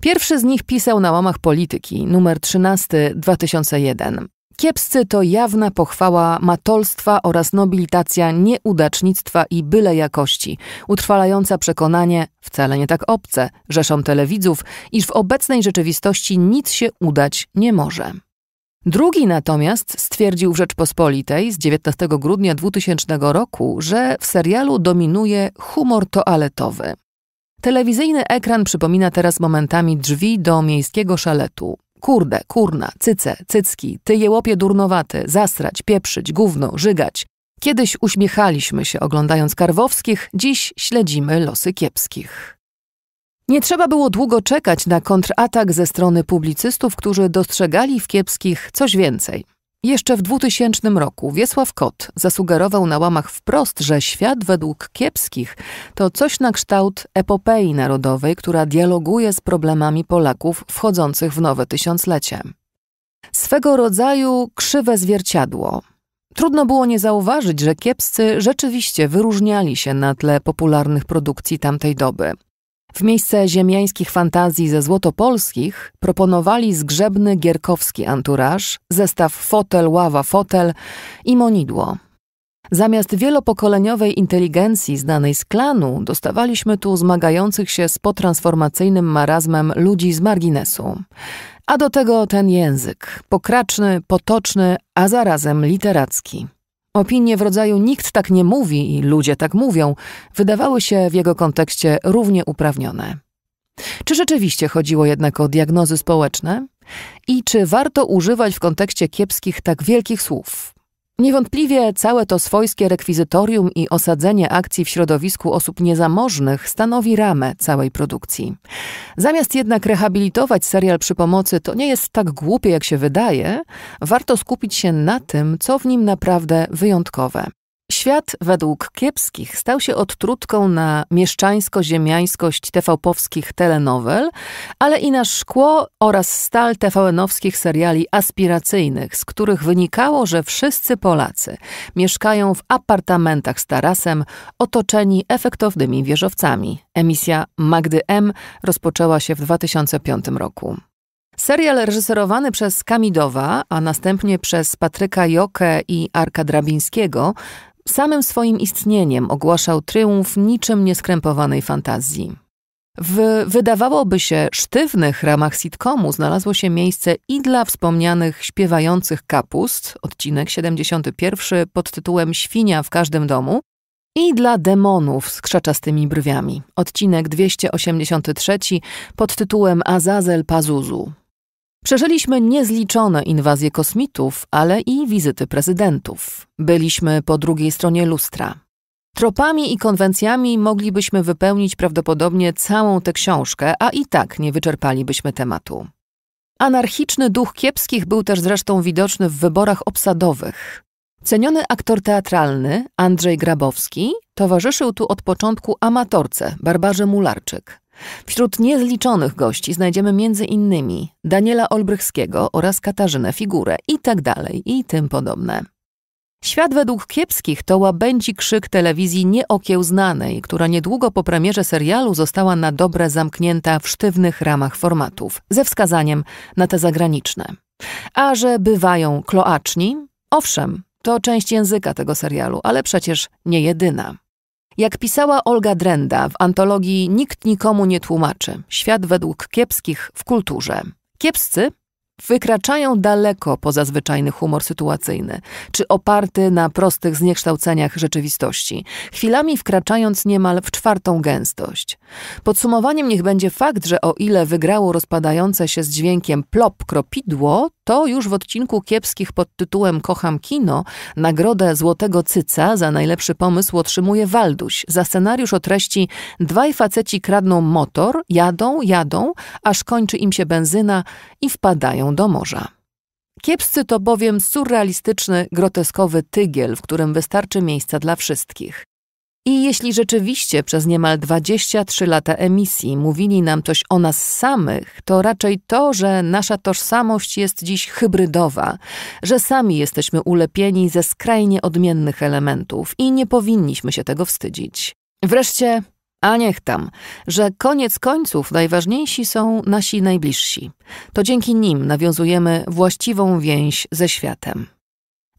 [SPEAKER 1] Pierwszy z nich pisał na łamach polityki, numer 13 2001. Kiepscy to jawna pochwała matolstwa oraz nobilitacja nieudacznictwa i byle jakości, utrwalająca przekonanie, wcale nie tak obce, rzeszą telewidzów, iż w obecnej rzeczywistości nic się udać nie może. Drugi natomiast stwierdził w Rzeczpospolitej z 19 grudnia 2000 roku, że w serialu dominuje humor toaletowy. Telewizyjny ekran przypomina teraz momentami drzwi do miejskiego szaletu. Kurde, kurna, cyce, cycki, ty jełopie durnowaty, zasrać, pieprzyć, gówno, żygać. Kiedyś uśmiechaliśmy się oglądając Karwowskich, dziś śledzimy losy kiepskich. Nie trzeba było długo czekać na kontratak ze strony publicystów, którzy dostrzegali w kiepskich coś więcej. Jeszcze w 2000 roku Wiesław Kot zasugerował na łamach wprost, że świat według kiepskich to coś na kształt epopei narodowej, która dialoguje z problemami Polaków wchodzących w nowe tysiąclecie. Swego rodzaju krzywe zwierciadło. Trudno było nie zauważyć, że kiepscy rzeczywiście wyróżniali się na tle popularnych produkcji tamtej doby. W miejsce ziemiańskich fantazji ze złotopolskich proponowali zgrzebny gierkowski anturaż, zestaw fotel, ława, fotel i monidło. Zamiast wielopokoleniowej inteligencji znanej z klanu, dostawaliśmy tu zmagających się z potransformacyjnym marazmem ludzi z marginesu. A do tego ten język, pokraczny, potoczny, a zarazem literacki. Opinie w rodzaju nikt tak nie mówi i ludzie tak mówią wydawały się w jego kontekście równie uprawnione. Czy rzeczywiście chodziło jednak o diagnozy społeczne? I czy warto używać w kontekście kiepskich tak wielkich słów? Niewątpliwie całe to swojskie rekwizytorium i osadzenie akcji w środowisku osób niezamożnych stanowi ramę całej produkcji. Zamiast jednak rehabilitować serial przy pomocy, to nie jest tak głupie, jak się wydaje, warto skupić się na tym, co w nim naprawdę wyjątkowe. Świat według kiepskich stał się odtrutką na mieszczańsko-ziemiańskość TV-powskich telenowel, ale i na szkło oraz stal TVN-owskich seriali aspiracyjnych, z których wynikało, że wszyscy Polacy mieszkają w apartamentach z tarasem, otoczeni efektownymi wieżowcami. Emisja Magdy M rozpoczęła się w 2005 roku. Serial reżyserowany przez Kamidowa, a następnie przez Patryka Jokę i Arka Drabińskiego Samym swoim istnieniem ogłaszał tryumf niczym nieskrępowanej fantazji. W wydawałoby się sztywnych ramach sitcomu znalazło się miejsce i dla wspomnianych śpiewających kapust, odcinek 71 pod tytułem Świnia w każdym domu, i dla demonów z krzaczastymi brwiami, odcinek 283 pod tytułem Azazel Pazuzu. Przeżyliśmy niezliczone inwazje kosmitów, ale i wizyty prezydentów. Byliśmy po drugiej stronie lustra. Tropami i konwencjami moglibyśmy wypełnić prawdopodobnie całą tę książkę, a i tak nie wyczerpalibyśmy tematu. Anarchiczny duch kiepskich był też zresztą widoczny w wyborach obsadowych. Ceniony aktor teatralny Andrzej Grabowski towarzyszył tu od początku amatorce Barbarze Mularczyk, Wśród niezliczonych gości znajdziemy m.in. Daniela Olbrychskiego oraz Katarzynę Figurę i tak dalej i tym podobne. Świat według kiepskich to łabędzi krzyk telewizji nieokiełznanej, która niedługo po premierze serialu została na dobre zamknięta w sztywnych ramach formatów, ze wskazaniem na te zagraniczne. A że bywają kloaczni? Owszem, to część języka tego serialu, ale przecież nie jedyna. Jak pisała Olga Drenda w antologii Nikt nikomu nie tłumaczy. Świat według kiepskich w kulturze. Kiepscy wykraczają daleko poza zwyczajny humor sytuacyjny, czy oparty na prostych zniekształceniach rzeczywistości, chwilami wkraczając niemal w czwartą gęstość. Podsumowaniem niech będzie fakt, że o ile wygrało rozpadające się z dźwiękiem plop kropidło, to już w odcinku kiepskich pod tytułem Kocham kino nagrodę Złotego Cyca za najlepszy pomysł otrzymuje Walduś za scenariusz o treści Dwaj faceci kradną motor, jadą, jadą, aż kończy im się benzyna i wpadają do morza. Kiepscy to bowiem surrealistyczny, groteskowy tygiel, w którym wystarczy miejsca dla wszystkich. I jeśli rzeczywiście przez niemal 23 lata emisji mówili nam coś o nas samych, to raczej to, że nasza tożsamość jest dziś hybrydowa, że sami jesteśmy ulepieni ze skrajnie odmiennych elementów i nie powinniśmy się tego wstydzić. Wreszcie, a niech tam, że koniec końców najważniejsi są nasi najbliżsi. To dzięki nim nawiązujemy właściwą więź ze światem.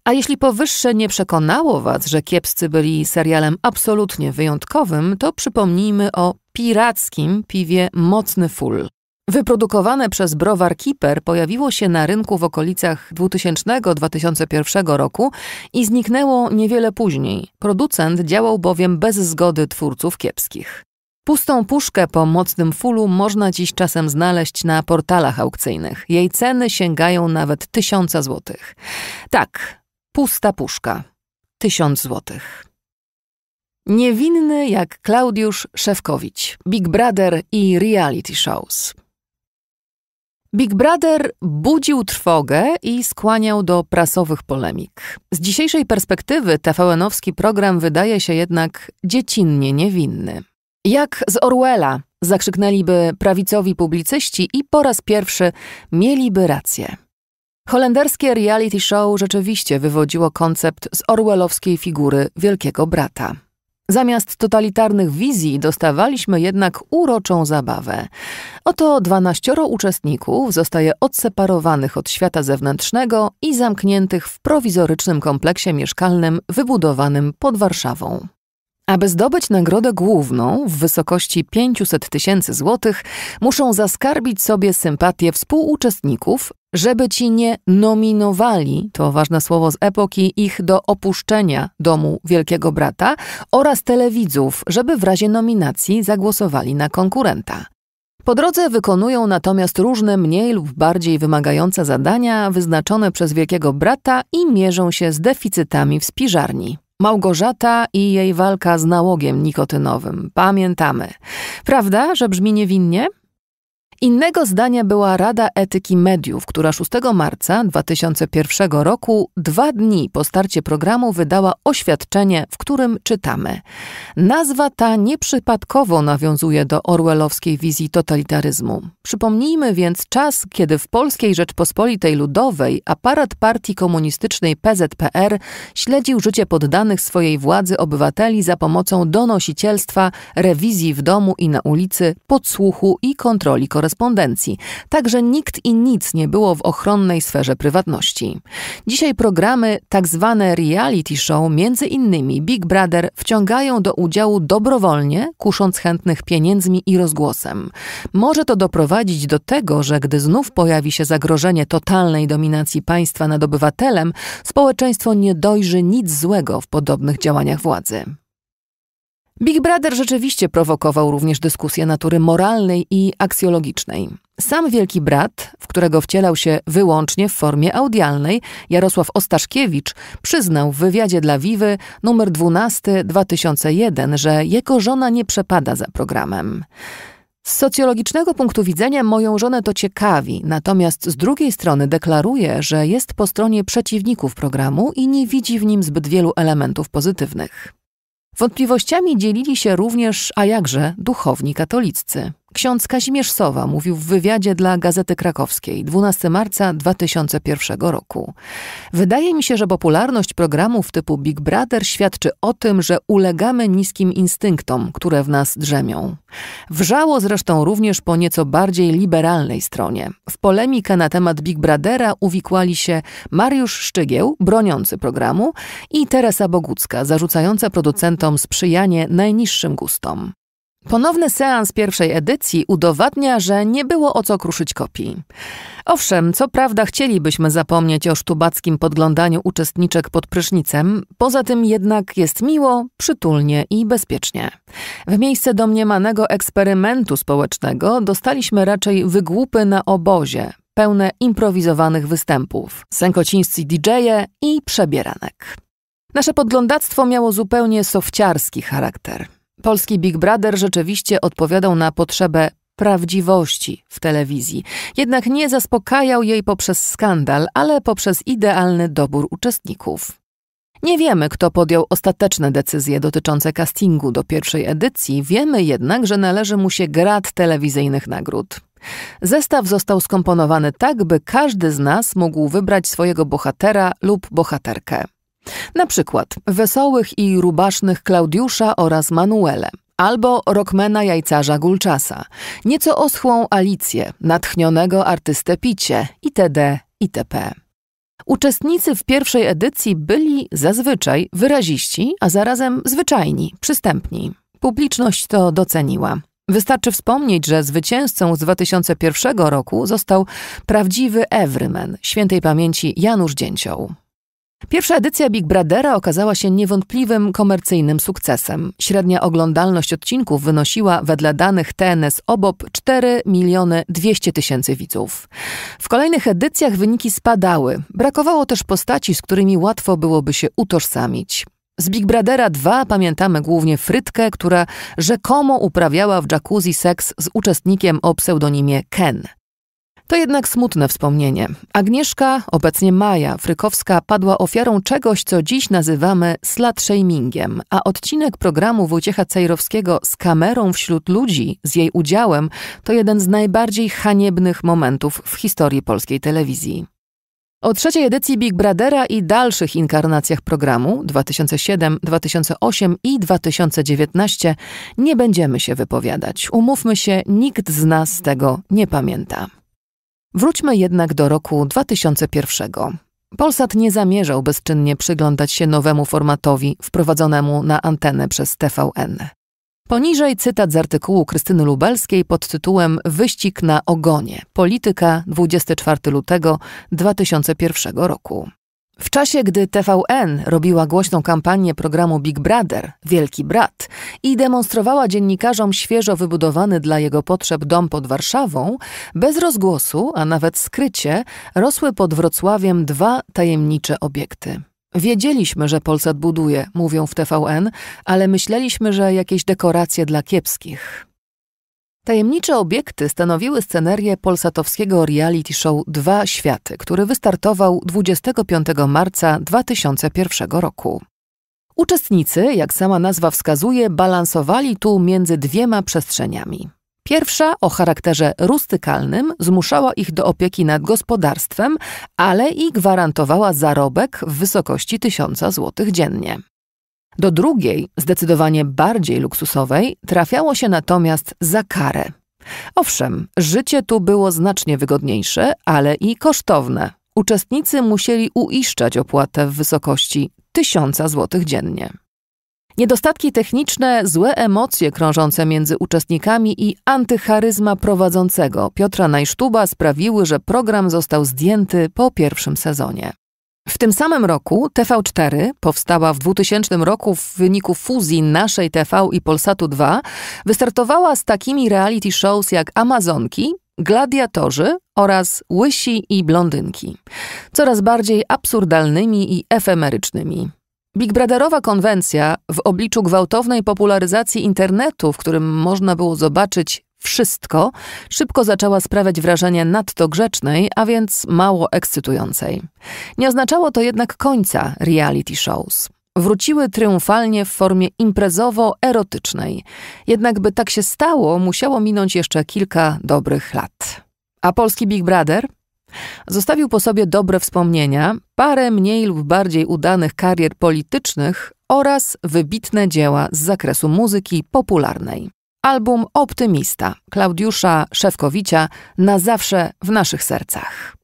[SPEAKER 1] A jeśli powyższe nie przekonało was, że Kiepscy byli serialem absolutnie wyjątkowym, to przypomnijmy o pirackim piwie Mocny Full. Wyprodukowane przez browar Kiper pojawiło się na rynku w okolicach 2000-2001 roku i zniknęło niewiele później. Producent działał bowiem bez zgody twórców kiepskich. Pustą puszkę po mocnym fulu można dziś czasem znaleźć na portalach aukcyjnych. Jej ceny sięgają nawet tysiąca złotych. Tak, Pusta puszka. Tysiąc złotych. Niewinny jak Klaudiusz Szewkowicz, Big Brother i reality shows. Big Brother budził trwogę i skłaniał do prasowych polemik. Z dzisiejszej perspektywy TVN-owski program wydaje się jednak dziecinnie niewinny. Jak z Orwella zakrzyknęliby prawicowi publicyści i po raz pierwszy mieliby rację. Holenderskie reality show rzeczywiście wywodziło koncept z orwellowskiej figury Wielkiego Brata. Zamiast totalitarnych wizji dostawaliśmy jednak uroczą zabawę. Oto dwanaścioro uczestników zostaje odseparowanych od świata zewnętrznego i zamkniętych w prowizorycznym kompleksie mieszkalnym wybudowanym pod Warszawą. Aby zdobyć nagrodę główną w wysokości 500 tysięcy złotych, muszą zaskarbić sobie sympatię współuczestników, żeby ci nie nominowali, to ważne słowo z epoki, ich do opuszczenia domu Wielkiego Brata oraz telewidzów, żeby w razie nominacji zagłosowali na konkurenta. Po drodze wykonują natomiast różne mniej lub bardziej wymagające zadania wyznaczone przez Wielkiego Brata i mierzą się z deficytami w spiżarni. Małgorzata i jej walka z nałogiem nikotynowym. Pamiętamy. Prawda, że brzmi niewinnie? Innego zdania była Rada Etyki Mediów, która 6 marca 2001 roku, dwa dni po starcie programu, wydała oświadczenie, w którym czytamy: Nazwa ta nieprzypadkowo nawiązuje do orwellowskiej wizji totalitaryzmu. Przypomnijmy więc czas, kiedy w Polskiej Rzeczpospolitej Ludowej aparat partii komunistycznej PZPR śledził życie poddanych swojej władzy obywateli za pomocą donosicielstwa, rewizji w domu i na ulicy, podsłuchu i kontroli korespondencji korespondencji, także nikt i nic nie było w ochronnej sferze prywatności. Dzisiaj programy, tak zwane reality show, między innymi Big Brother, wciągają do udziału dobrowolnie, kusząc chętnych pieniędzmi i rozgłosem. Może to doprowadzić do tego, że gdy znów pojawi się zagrożenie totalnej dominacji państwa nad obywatelem, społeczeństwo nie dojrzy nic złego w podobnych działaniach władzy. Big Brother rzeczywiście prowokował również dyskusję natury moralnej i aksjologicznej. Sam Wielki Brat, w którego wcielał się wyłącznie w formie audialnej, Jarosław Ostaszkiewicz, przyznał w wywiadzie dla Wiwy numer 12 2001, że jego żona nie przepada za programem. Z socjologicznego punktu widzenia moją żonę to ciekawi, natomiast z drugiej strony deklaruje, że jest po stronie przeciwników programu i nie widzi w nim zbyt wielu elementów pozytywnych. Wątpliwościami dzielili się również, a jakże, duchowni katoliccy. Ksiądz Kazimierz Sowa mówił w wywiadzie dla Gazety Krakowskiej 12 marca 2001 roku. Wydaje mi się, że popularność programów typu Big Brother świadczy o tym, że ulegamy niskim instynktom, które w nas drzemią. Wrzało zresztą również po nieco bardziej liberalnej stronie. W polemikę na temat Big Brothera uwikłali się Mariusz Szczygieł, broniący programu, i Teresa Bogucka, zarzucająca producentom sprzyjanie najniższym gustom. Ponowny seans pierwszej edycji udowadnia, że nie było o co kruszyć kopii. Owszem, co prawda chcielibyśmy zapomnieć o sztubackim podglądaniu uczestniczek pod prysznicem, poza tym jednak jest miło, przytulnie i bezpiecznie. W miejsce domniemanego eksperymentu społecznego dostaliśmy raczej wygłupy na obozie, pełne improwizowanych występów, sękocińscy DJ-e i przebieranek. Nasze podglądactwo miało zupełnie sofciarski charakter. Polski Big Brother rzeczywiście odpowiadał na potrzebę prawdziwości w telewizji. Jednak nie zaspokajał jej poprzez skandal, ale poprzez idealny dobór uczestników. Nie wiemy, kto podjął ostateczne decyzje dotyczące castingu do pierwszej edycji, wiemy jednak, że należy mu się grad telewizyjnych nagród. Zestaw został skomponowany tak, by każdy z nas mógł wybrać swojego bohatera lub bohaterkę. Na przykład wesołych i rubasznych Klaudiusza oraz Manuele, albo rockmana jajcarza Gulczasa, nieco oschłą Alicję, natchnionego artystę Picie itd. itp. Uczestnicy w pierwszej edycji byli zazwyczaj wyraziści, a zarazem zwyczajni, przystępni. Publiczność to doceniła. Wystarczy wspomnieć, że zwycięzcą z 2001 roku został prawdziwy Everyman, świętej pamięci Janusz Dzięcioł. Pierwsza edycja Big Brothera okazała się niewątpliwym komercyjnym sukcesem. Średnia oglądalność odcinków wynosiła wedle danych TNS Obop 4 miliony 200 tysięcy widzów. W kolejnych edycjach wyniki spadały. Brakowało też postaci, z którymi łatwo byłoby się utożsamić. Z Big Brothera 2 pamiętamy głównie Frytkę, która rzekomo uprawiała w jacuzzi seks z uczestnikiem o pseudonimie Ken. To jednak smutne wspomnienie. Agnieszka, obecnie Maja Frykowska, padła ofiarą czegoś, co dziś nazywamy slut shamingiem, a odcinek programu Wojciecha Cejrowskiego z kamerą wśród ludzi, z jej udziałem, to jeden z najbardziej haniebnych momentów w historii polskiej telewizji. O trzeciej edycji Big Brothera i dalszych inkarnacjach programu 2007, 2008 i 2019 nie będziemy się wypowiadać. Umówmy się, nikt z nas tego nie pamięta. Wróćmy jednak do roku 2001. Polsat nie zamierzał bezczynnie przyglądać się nowemu formatowi wprowadzonemu na antenę przez TVN. Poniżej cytat z artykułu Krystyny Lubelskiej pod tytułem Wyścig na ogonie. Polityka 24 lutego 2001 roku. W czasie, gdy TVN robiła głośną kampanię programu Big Brother, Wielki Brat, i demonstrowała dziennikarzom świeżo wybudowany dla jego potrzeb dom pod Warszawą, bez rozgłosu, a nawet skrycie, rosły pod Wrocławiem dwa tajemnicze obiekty. Wiedzieliśmy, że Polsat buduje, mówią w TVN, ale myśleliśmy, że jakieś dekoracje dla kiepskich. Tajemnicze obiekty stanowiły scenerię polsatowskiego reality show Dwa Światy, który wystartował 25 marca 2001 roku. Uczestnicy, jak sama nazwa wskazuje, balansowali tu między dwiema przestrzeniami. Pierwsza, o charakterze rustykalnym, zmuszała ich do opieki nad gospodarstwem, ale i gwarantowała zarobek w wysokości 1000 zł dziennie. Do drugiej, zdecydowanie bardziej luksusowej, trafiało się natomiast za karę. Owszem, życie tu było znacznie wygodniejsze, ale i kosztowne. Uczestnicy musieli uiszczać opłatę w wysokości tysiąca złotych dziennie. Niedostatki techniczne, złe emocje krążące między uczestnikami i antycharyzma prowadzącego Piotra Najsztuba sprawiły, że program został zdjęty po pierwszym sezonie. W tym samym roku TV4 powstała w 2000 roku w wyniku fuzji naszej TV i Polsatu 2, wystartowała z takimi reality shows jak Amazonki, Gladiatorzy oraz Łysi i Blondynki, coraz bardziej absurdalnymi i efemerycznymi. Big Brotherowa konwencja w obliczu gwałtownej popularyzacji internetu, w którym można było zobaczyć wszystko, szybko zaczęła sprawiać wrażenie nadto grzecznej, a więc mało ekscytującej. Nie oznaczało to jednak końca reality shows wróciły triumfalnie w formie imprezowo-erotycznej. Jednak by tak się stało, musiało minąć jeszcze kilka dobrych lat. A polski Big Brother? Zostawił po sobie dobre wspomnienia, parę mniej lub bardziej udanych karier politycznych oraz wybitne dzieła z zakresu muzyki popularnej. Album Optymista Klaudiusza Szewkowicia na zawsze w naszych sercach.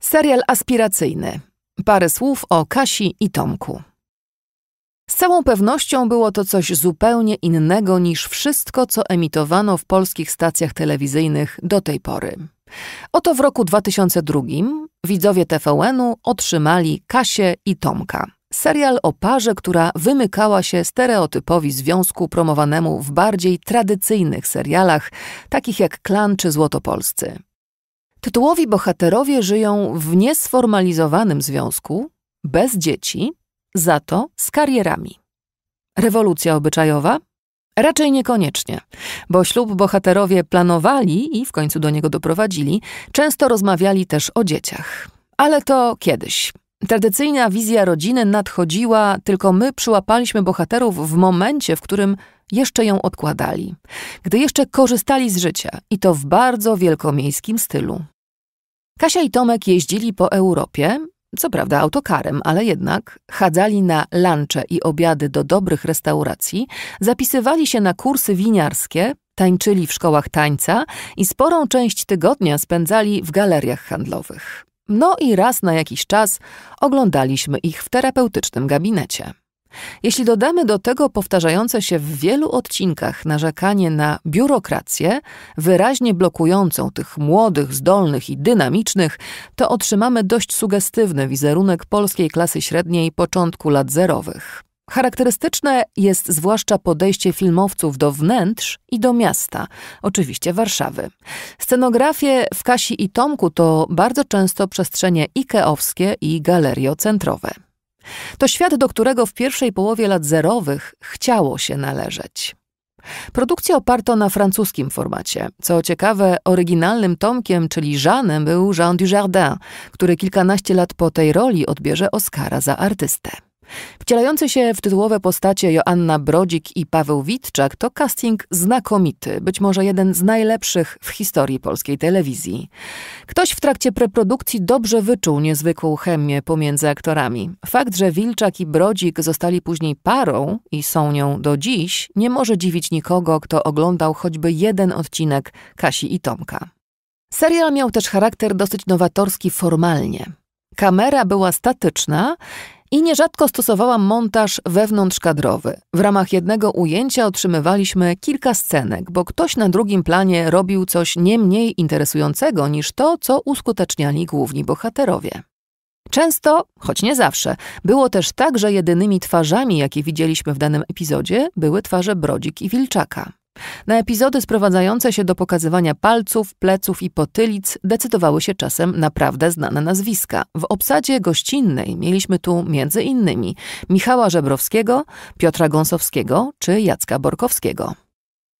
[SPEAKER 1] Serial aspiracyjny. Parę słów o Kasi i Tomku. Z całą pewnością było to coś zupełnie innego niż wszystko, co emitowano w polskich stacjach telewizyjnych do tej pory. Oto w roku 2002 widzowie TVN-u otrzymali Kasię i Tomka. Serial o parze, która wymykała się stereotypowi związku promowanemu w bardziej tradycyjnych serialach, takich jak Klan czy Złotopolscy. Tytułowi bohaterowie żyją w niesformalizowanym związku, bez dzieci, za to z karierami. Rewolucja obyczajowa? Raczej niekoniecznie, bo ślub bohaterowie planowali i w końcu do niego doprowadzili, często rozmawiali też o dzieciach. Ale to kiedyś. Tradycyjna wizja rodziny nadchodziła, tylko my przyłapaliśmy bohaterów w momencie, w którym jeszcze ją odkładali, gdy jeszcze korzystali z życia i to w bardzo wielkomiejskim stylu. Kasia i Tomek jeździli po Europie, co prawda autokarem, ale jednak chadzali na lunche i obiady do dobrych restauracji, zapisywali się na kursy winiarskie, tańczyli w szkołach tańca i sporą część tygodnia spędzali w galeriach handlowych. No i raz na jakiś czas oglądaliśmy ich w terapeutycznym gabinecie. Jeśli dodamy do tego powtarzające się w wielu odcinkach narzekanie na biurokrację, wyraźnie blokującą tych młodych, zdolnych i dynamicznych, to otrzymamy dość sugestywny wizerunek polskiej klasy średniej początku lat zerowych. Charakterystyczne jest zwłaszcza podejście filmowców do wnętrz i do miasta, oczywiście Warszawy. Scenografie w Kasi i Tomku to bardzo często przestrzenie ikeowskie i galeriocentrowe. To świat, do którego w pierwszej połowie lat zerowych chciało się należeć. Produkcję oparto na francuskim formacie. Co ciekawe, oryginalnym Tomkiem, czyli Jeanem, był Jean Dujardin, który kilkanaście lat po tej roli odbierze Oscara za artystę. Wcielający się w tytułowe postacie Joanna Brodzik i Paweł Witczak to casting znakomity, być może jeden z najlepszych w historii polskiej telewizji. Ktoś w trakcie preprodukcji dobrze wyczuł niezwykłą chemię pomiędzy aktorami. Fakt, że Wilczak i Brodzik zostali później parą i są nią do dziś, nie może dziwić nikogo, kto oglądał choćby jeden odcinek Kasi i Tomka. Serial miał też charakter dosyć nowatorski formalnie. Kamera była statyczna i nierzadko stosowałam montaż wewnątrzkadrowy. W ramach jednego ujęcia otrzymywaliśmy kilka scenek, bo ktoś na drugim planie robił coś nie mniej interesującego niż to, co uskuteczniali główni bohaterowie. Często, choć nie zawsze, było też tak, że jedynymi twarzami, jakie widzieliśmy w danym epizodzie, były twarze Brodzik i Wilczaka. Na epizody sprowadzające się do pokazywania palców, pleców i potylic decydowały się czasem naprawdę znane nazwiska. W obsadzie gościnnej mieliśmy tu między innymi Michała Żebrowskiego, Piotra Gąsowskiego czy Jacka Borkowskiego.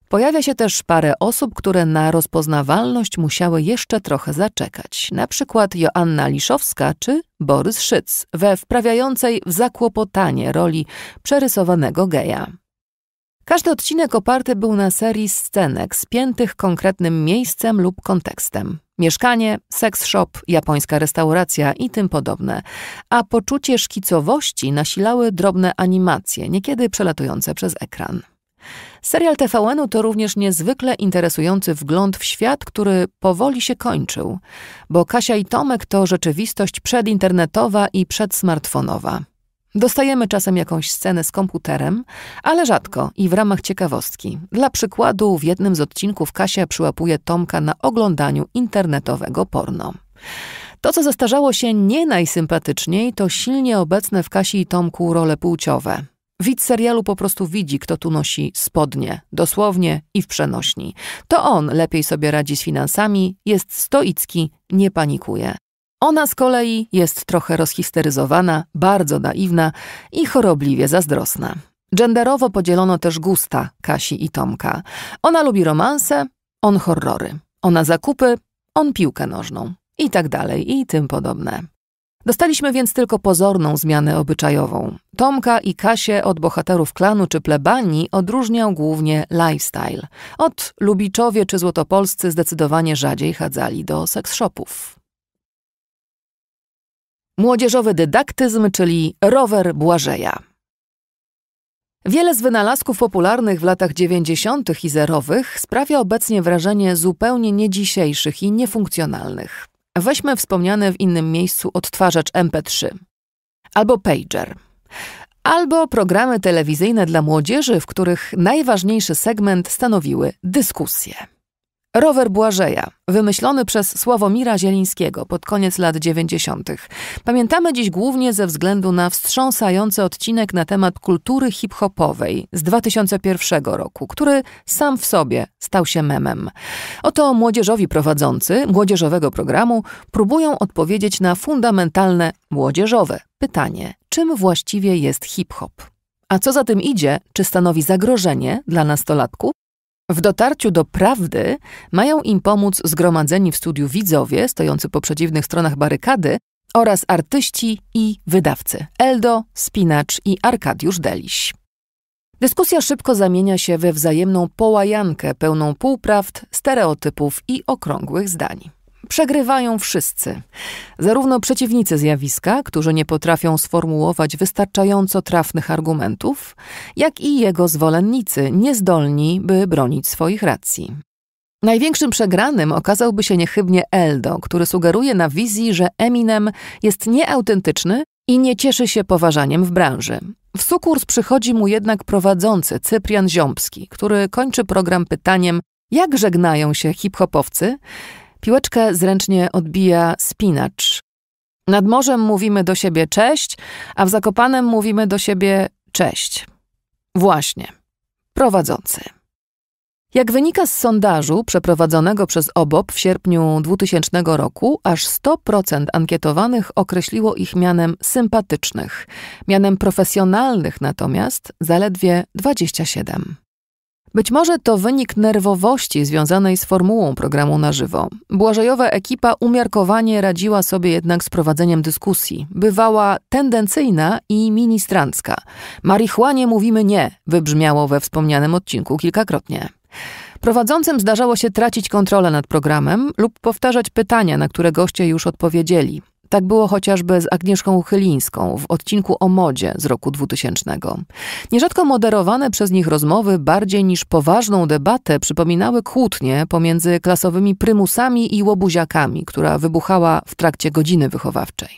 [SPEAKER 1] Pojawia się też parę osób, które na rozpoznawalność musiały jeszcze trochę zaczekać, na przykład Joanna Liszowska czy Borys Szyc we wprawiającej w zakłopotanie roli przerysowanego geja. Każdy odcinek oparty był na serii scenek spiętych konkretnym miejscem lub kontekstem. Mieszkanie, seks shop, japońska restauracja i tym podobne. A poczucie szkicowości nasilały drobne animacje, niekiedy przelatujące przez ekran. Serial TVN-u to również niezwykle interesujący wgląd w świat, który powoli się kończył, bo Kasia i Tomek to rzeczywistość przedinternetowa i przedsmartfonowa. Dostajemy czasem jakąś scenę z komputerem, ale rzadko i w ramach ciekawostki. Dla przykładu, w jednym z odcinków Kasia przyłapuje Tomka na oglądaniu internetowego porno. To, co zestarzało się nie najsympatyczniej, to silnie obecne w Kasi i Tomku role płciowe. Widz serialu po prostu widzi, kto tu nosi spodnie, dosłownie i w przenośni. To on lepiej sobie radzi z finansami, jest stoicki, nie panikuje. Ona z kolei jest trochę rozhisteryzowana, bardzo naiwna i chorobliwie zazdrosna. Genderowo podzielono też gusta Kasi i Tomka. Ona lubi romanse, on horrory. Ona zakupy, on piłkę nożną. I tak dalej, i tym podobne. Dostaliśmy więc tylko pozorną zmianę obyczajową. Tomka i Kasię od bohaterów klanu czy plebanii odróżniał głównie lifestyle. Od Lubiczowie czy Złotopolscy zdecydowanie rzadziej chadzali do seks shopów. Młodzieżowy dydaktyzm, czyli rower Błażeja. Wiele z wynalazków popularnych w latach 90. i zerowych sprawia obecnie wrażenie zupełnie niedzisiejszych i niefunkcjonalnych. Weźmy wspomniany w innym miejscu odtwarzacz MP3 albo pager. Albo programy telewizyjne dla młodzieży, w których najważniejszy segment stanowiły dyskusje. Rower Błażeja, wymyślony przez Sławomira Zielińskiego pod koniec lat 90. Pamiętamy dziś głównie ze względu na wstrząsający odcinek na temat kultury hip-hopowej z 2001 roku, który sam w sobie stał się memem. Oto młodzieżowi prowadzący młodzieżowego programu próbują odpowiedzieć na fundamentalne młodzieżowe pytanie, czym właściwie jest hip-hop. A co za tym idzie, czy stanowi zagrożenie dla nastolatków? W dotarciu do prawdy mają im pomóc zgromadzeni w studiu widzowie stojący po przeciwnych stronach barykady oraz artyści i wydawcy Eldo, Spinacz i Arkadiusz Deliś. Dyskusja szybko zamienia się we wzajemną połajankę pełną półprawd, stereotypów i okrągłych zdań. Przegrywają wszyscy. Zarówno przeciwnicy zjawiska, którzy nie potrafią sformułować wystarczająco trafnych argumentów, jak i jego zwolennicy, niezdolni, by bronić swoich racji. Największym przegranym okazałby się niechybnie Eldo, który sugeruje na wizji, że Eminem jest nieautentyczny i nie cieszy się poważaniem w branży. W sukurs przychodzi mu jednak prowadzący Cyprian Ziomski, który kończy program pytaniem, jak żegnają się hip-hopowcy, Piłeczkę zręcznie odbija spinacz. Nad morzem mówimy do siebie cześć, a w Zakopanem mówimy do siebie cześć. Właśnie. Prowadzący. Jak wynika z sondażu przeprowadzonego przez OBOP w sierpniu 2000 roku, aż 100% ankietowanych określiło ich mianem sympatycznych, mianem profesjonalnych natomiast zaledwie 27. Być może to wynik nerwowości związanej z formułą programu na żywo. Błażejowa ekipa umiarkowanie radziła sobie jednak z prowadzeniem dyskusji. Bywała tendencyjna i ministrancka. Marihuanie mówimy nie, wybrzmiało we wspomnianym odcinku kilkakrotnie. Prowadzącym zdarzało się tracić kontrolę nad programem lub powtarzać pytania, na które goście już odpowiedzieli. Tak było chociażby z Agnieszką Chylińską w odcinku o modzie z roku 2000. Nierzadko moderowane przez nich rozmowy bardziej niż poważną debatę przypominały kłótnie pomiędzy klasowymi prymusami i łobuziakami, która wybuchała w trakcie godziny wychowawczej.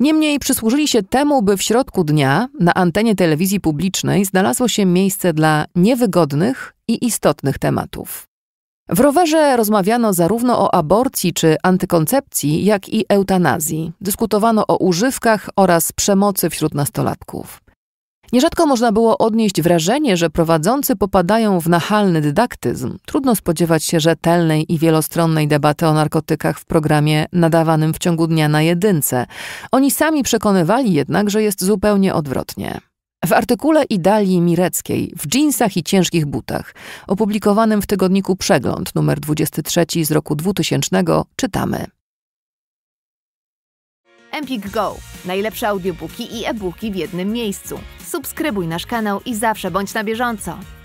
[SPEAKER 1] Niemniej przysłużyli się temu, by w środku dnia na antenie telewizji publicznej znalazło się miejsce dla niewygodnych i istotnych tematów. W rowerze rozmawiano zarówno o aborcji czy antykoncepcji, jak i eutanazji. Dyskutowano o używkach oraz przemocy wśród nastolatków. Nierzadko można było odnieść wrażenie, że prowadzący popadają w nachalny dydaktyzm. Trudno spodziewać się rzetelnej i wielostronnej debaty o narkotykach w programie nadawanym w ciągu dnia na jedynce. Oni sami przekonywali jednak, że jest zupełnie odwrotnie. W artykule Idalii Mireckiej w dżinsach i ciężkich butach, opublikowanym w tygodniku Przegląd nr 23 z roku 2000 czytamy.
[SPEAKER 2] Empik Go. Najlepsze audiobooki i e-booki w jednym miejscu. Subskrybuj nasz kanał i zawsze bądź na bieżąco.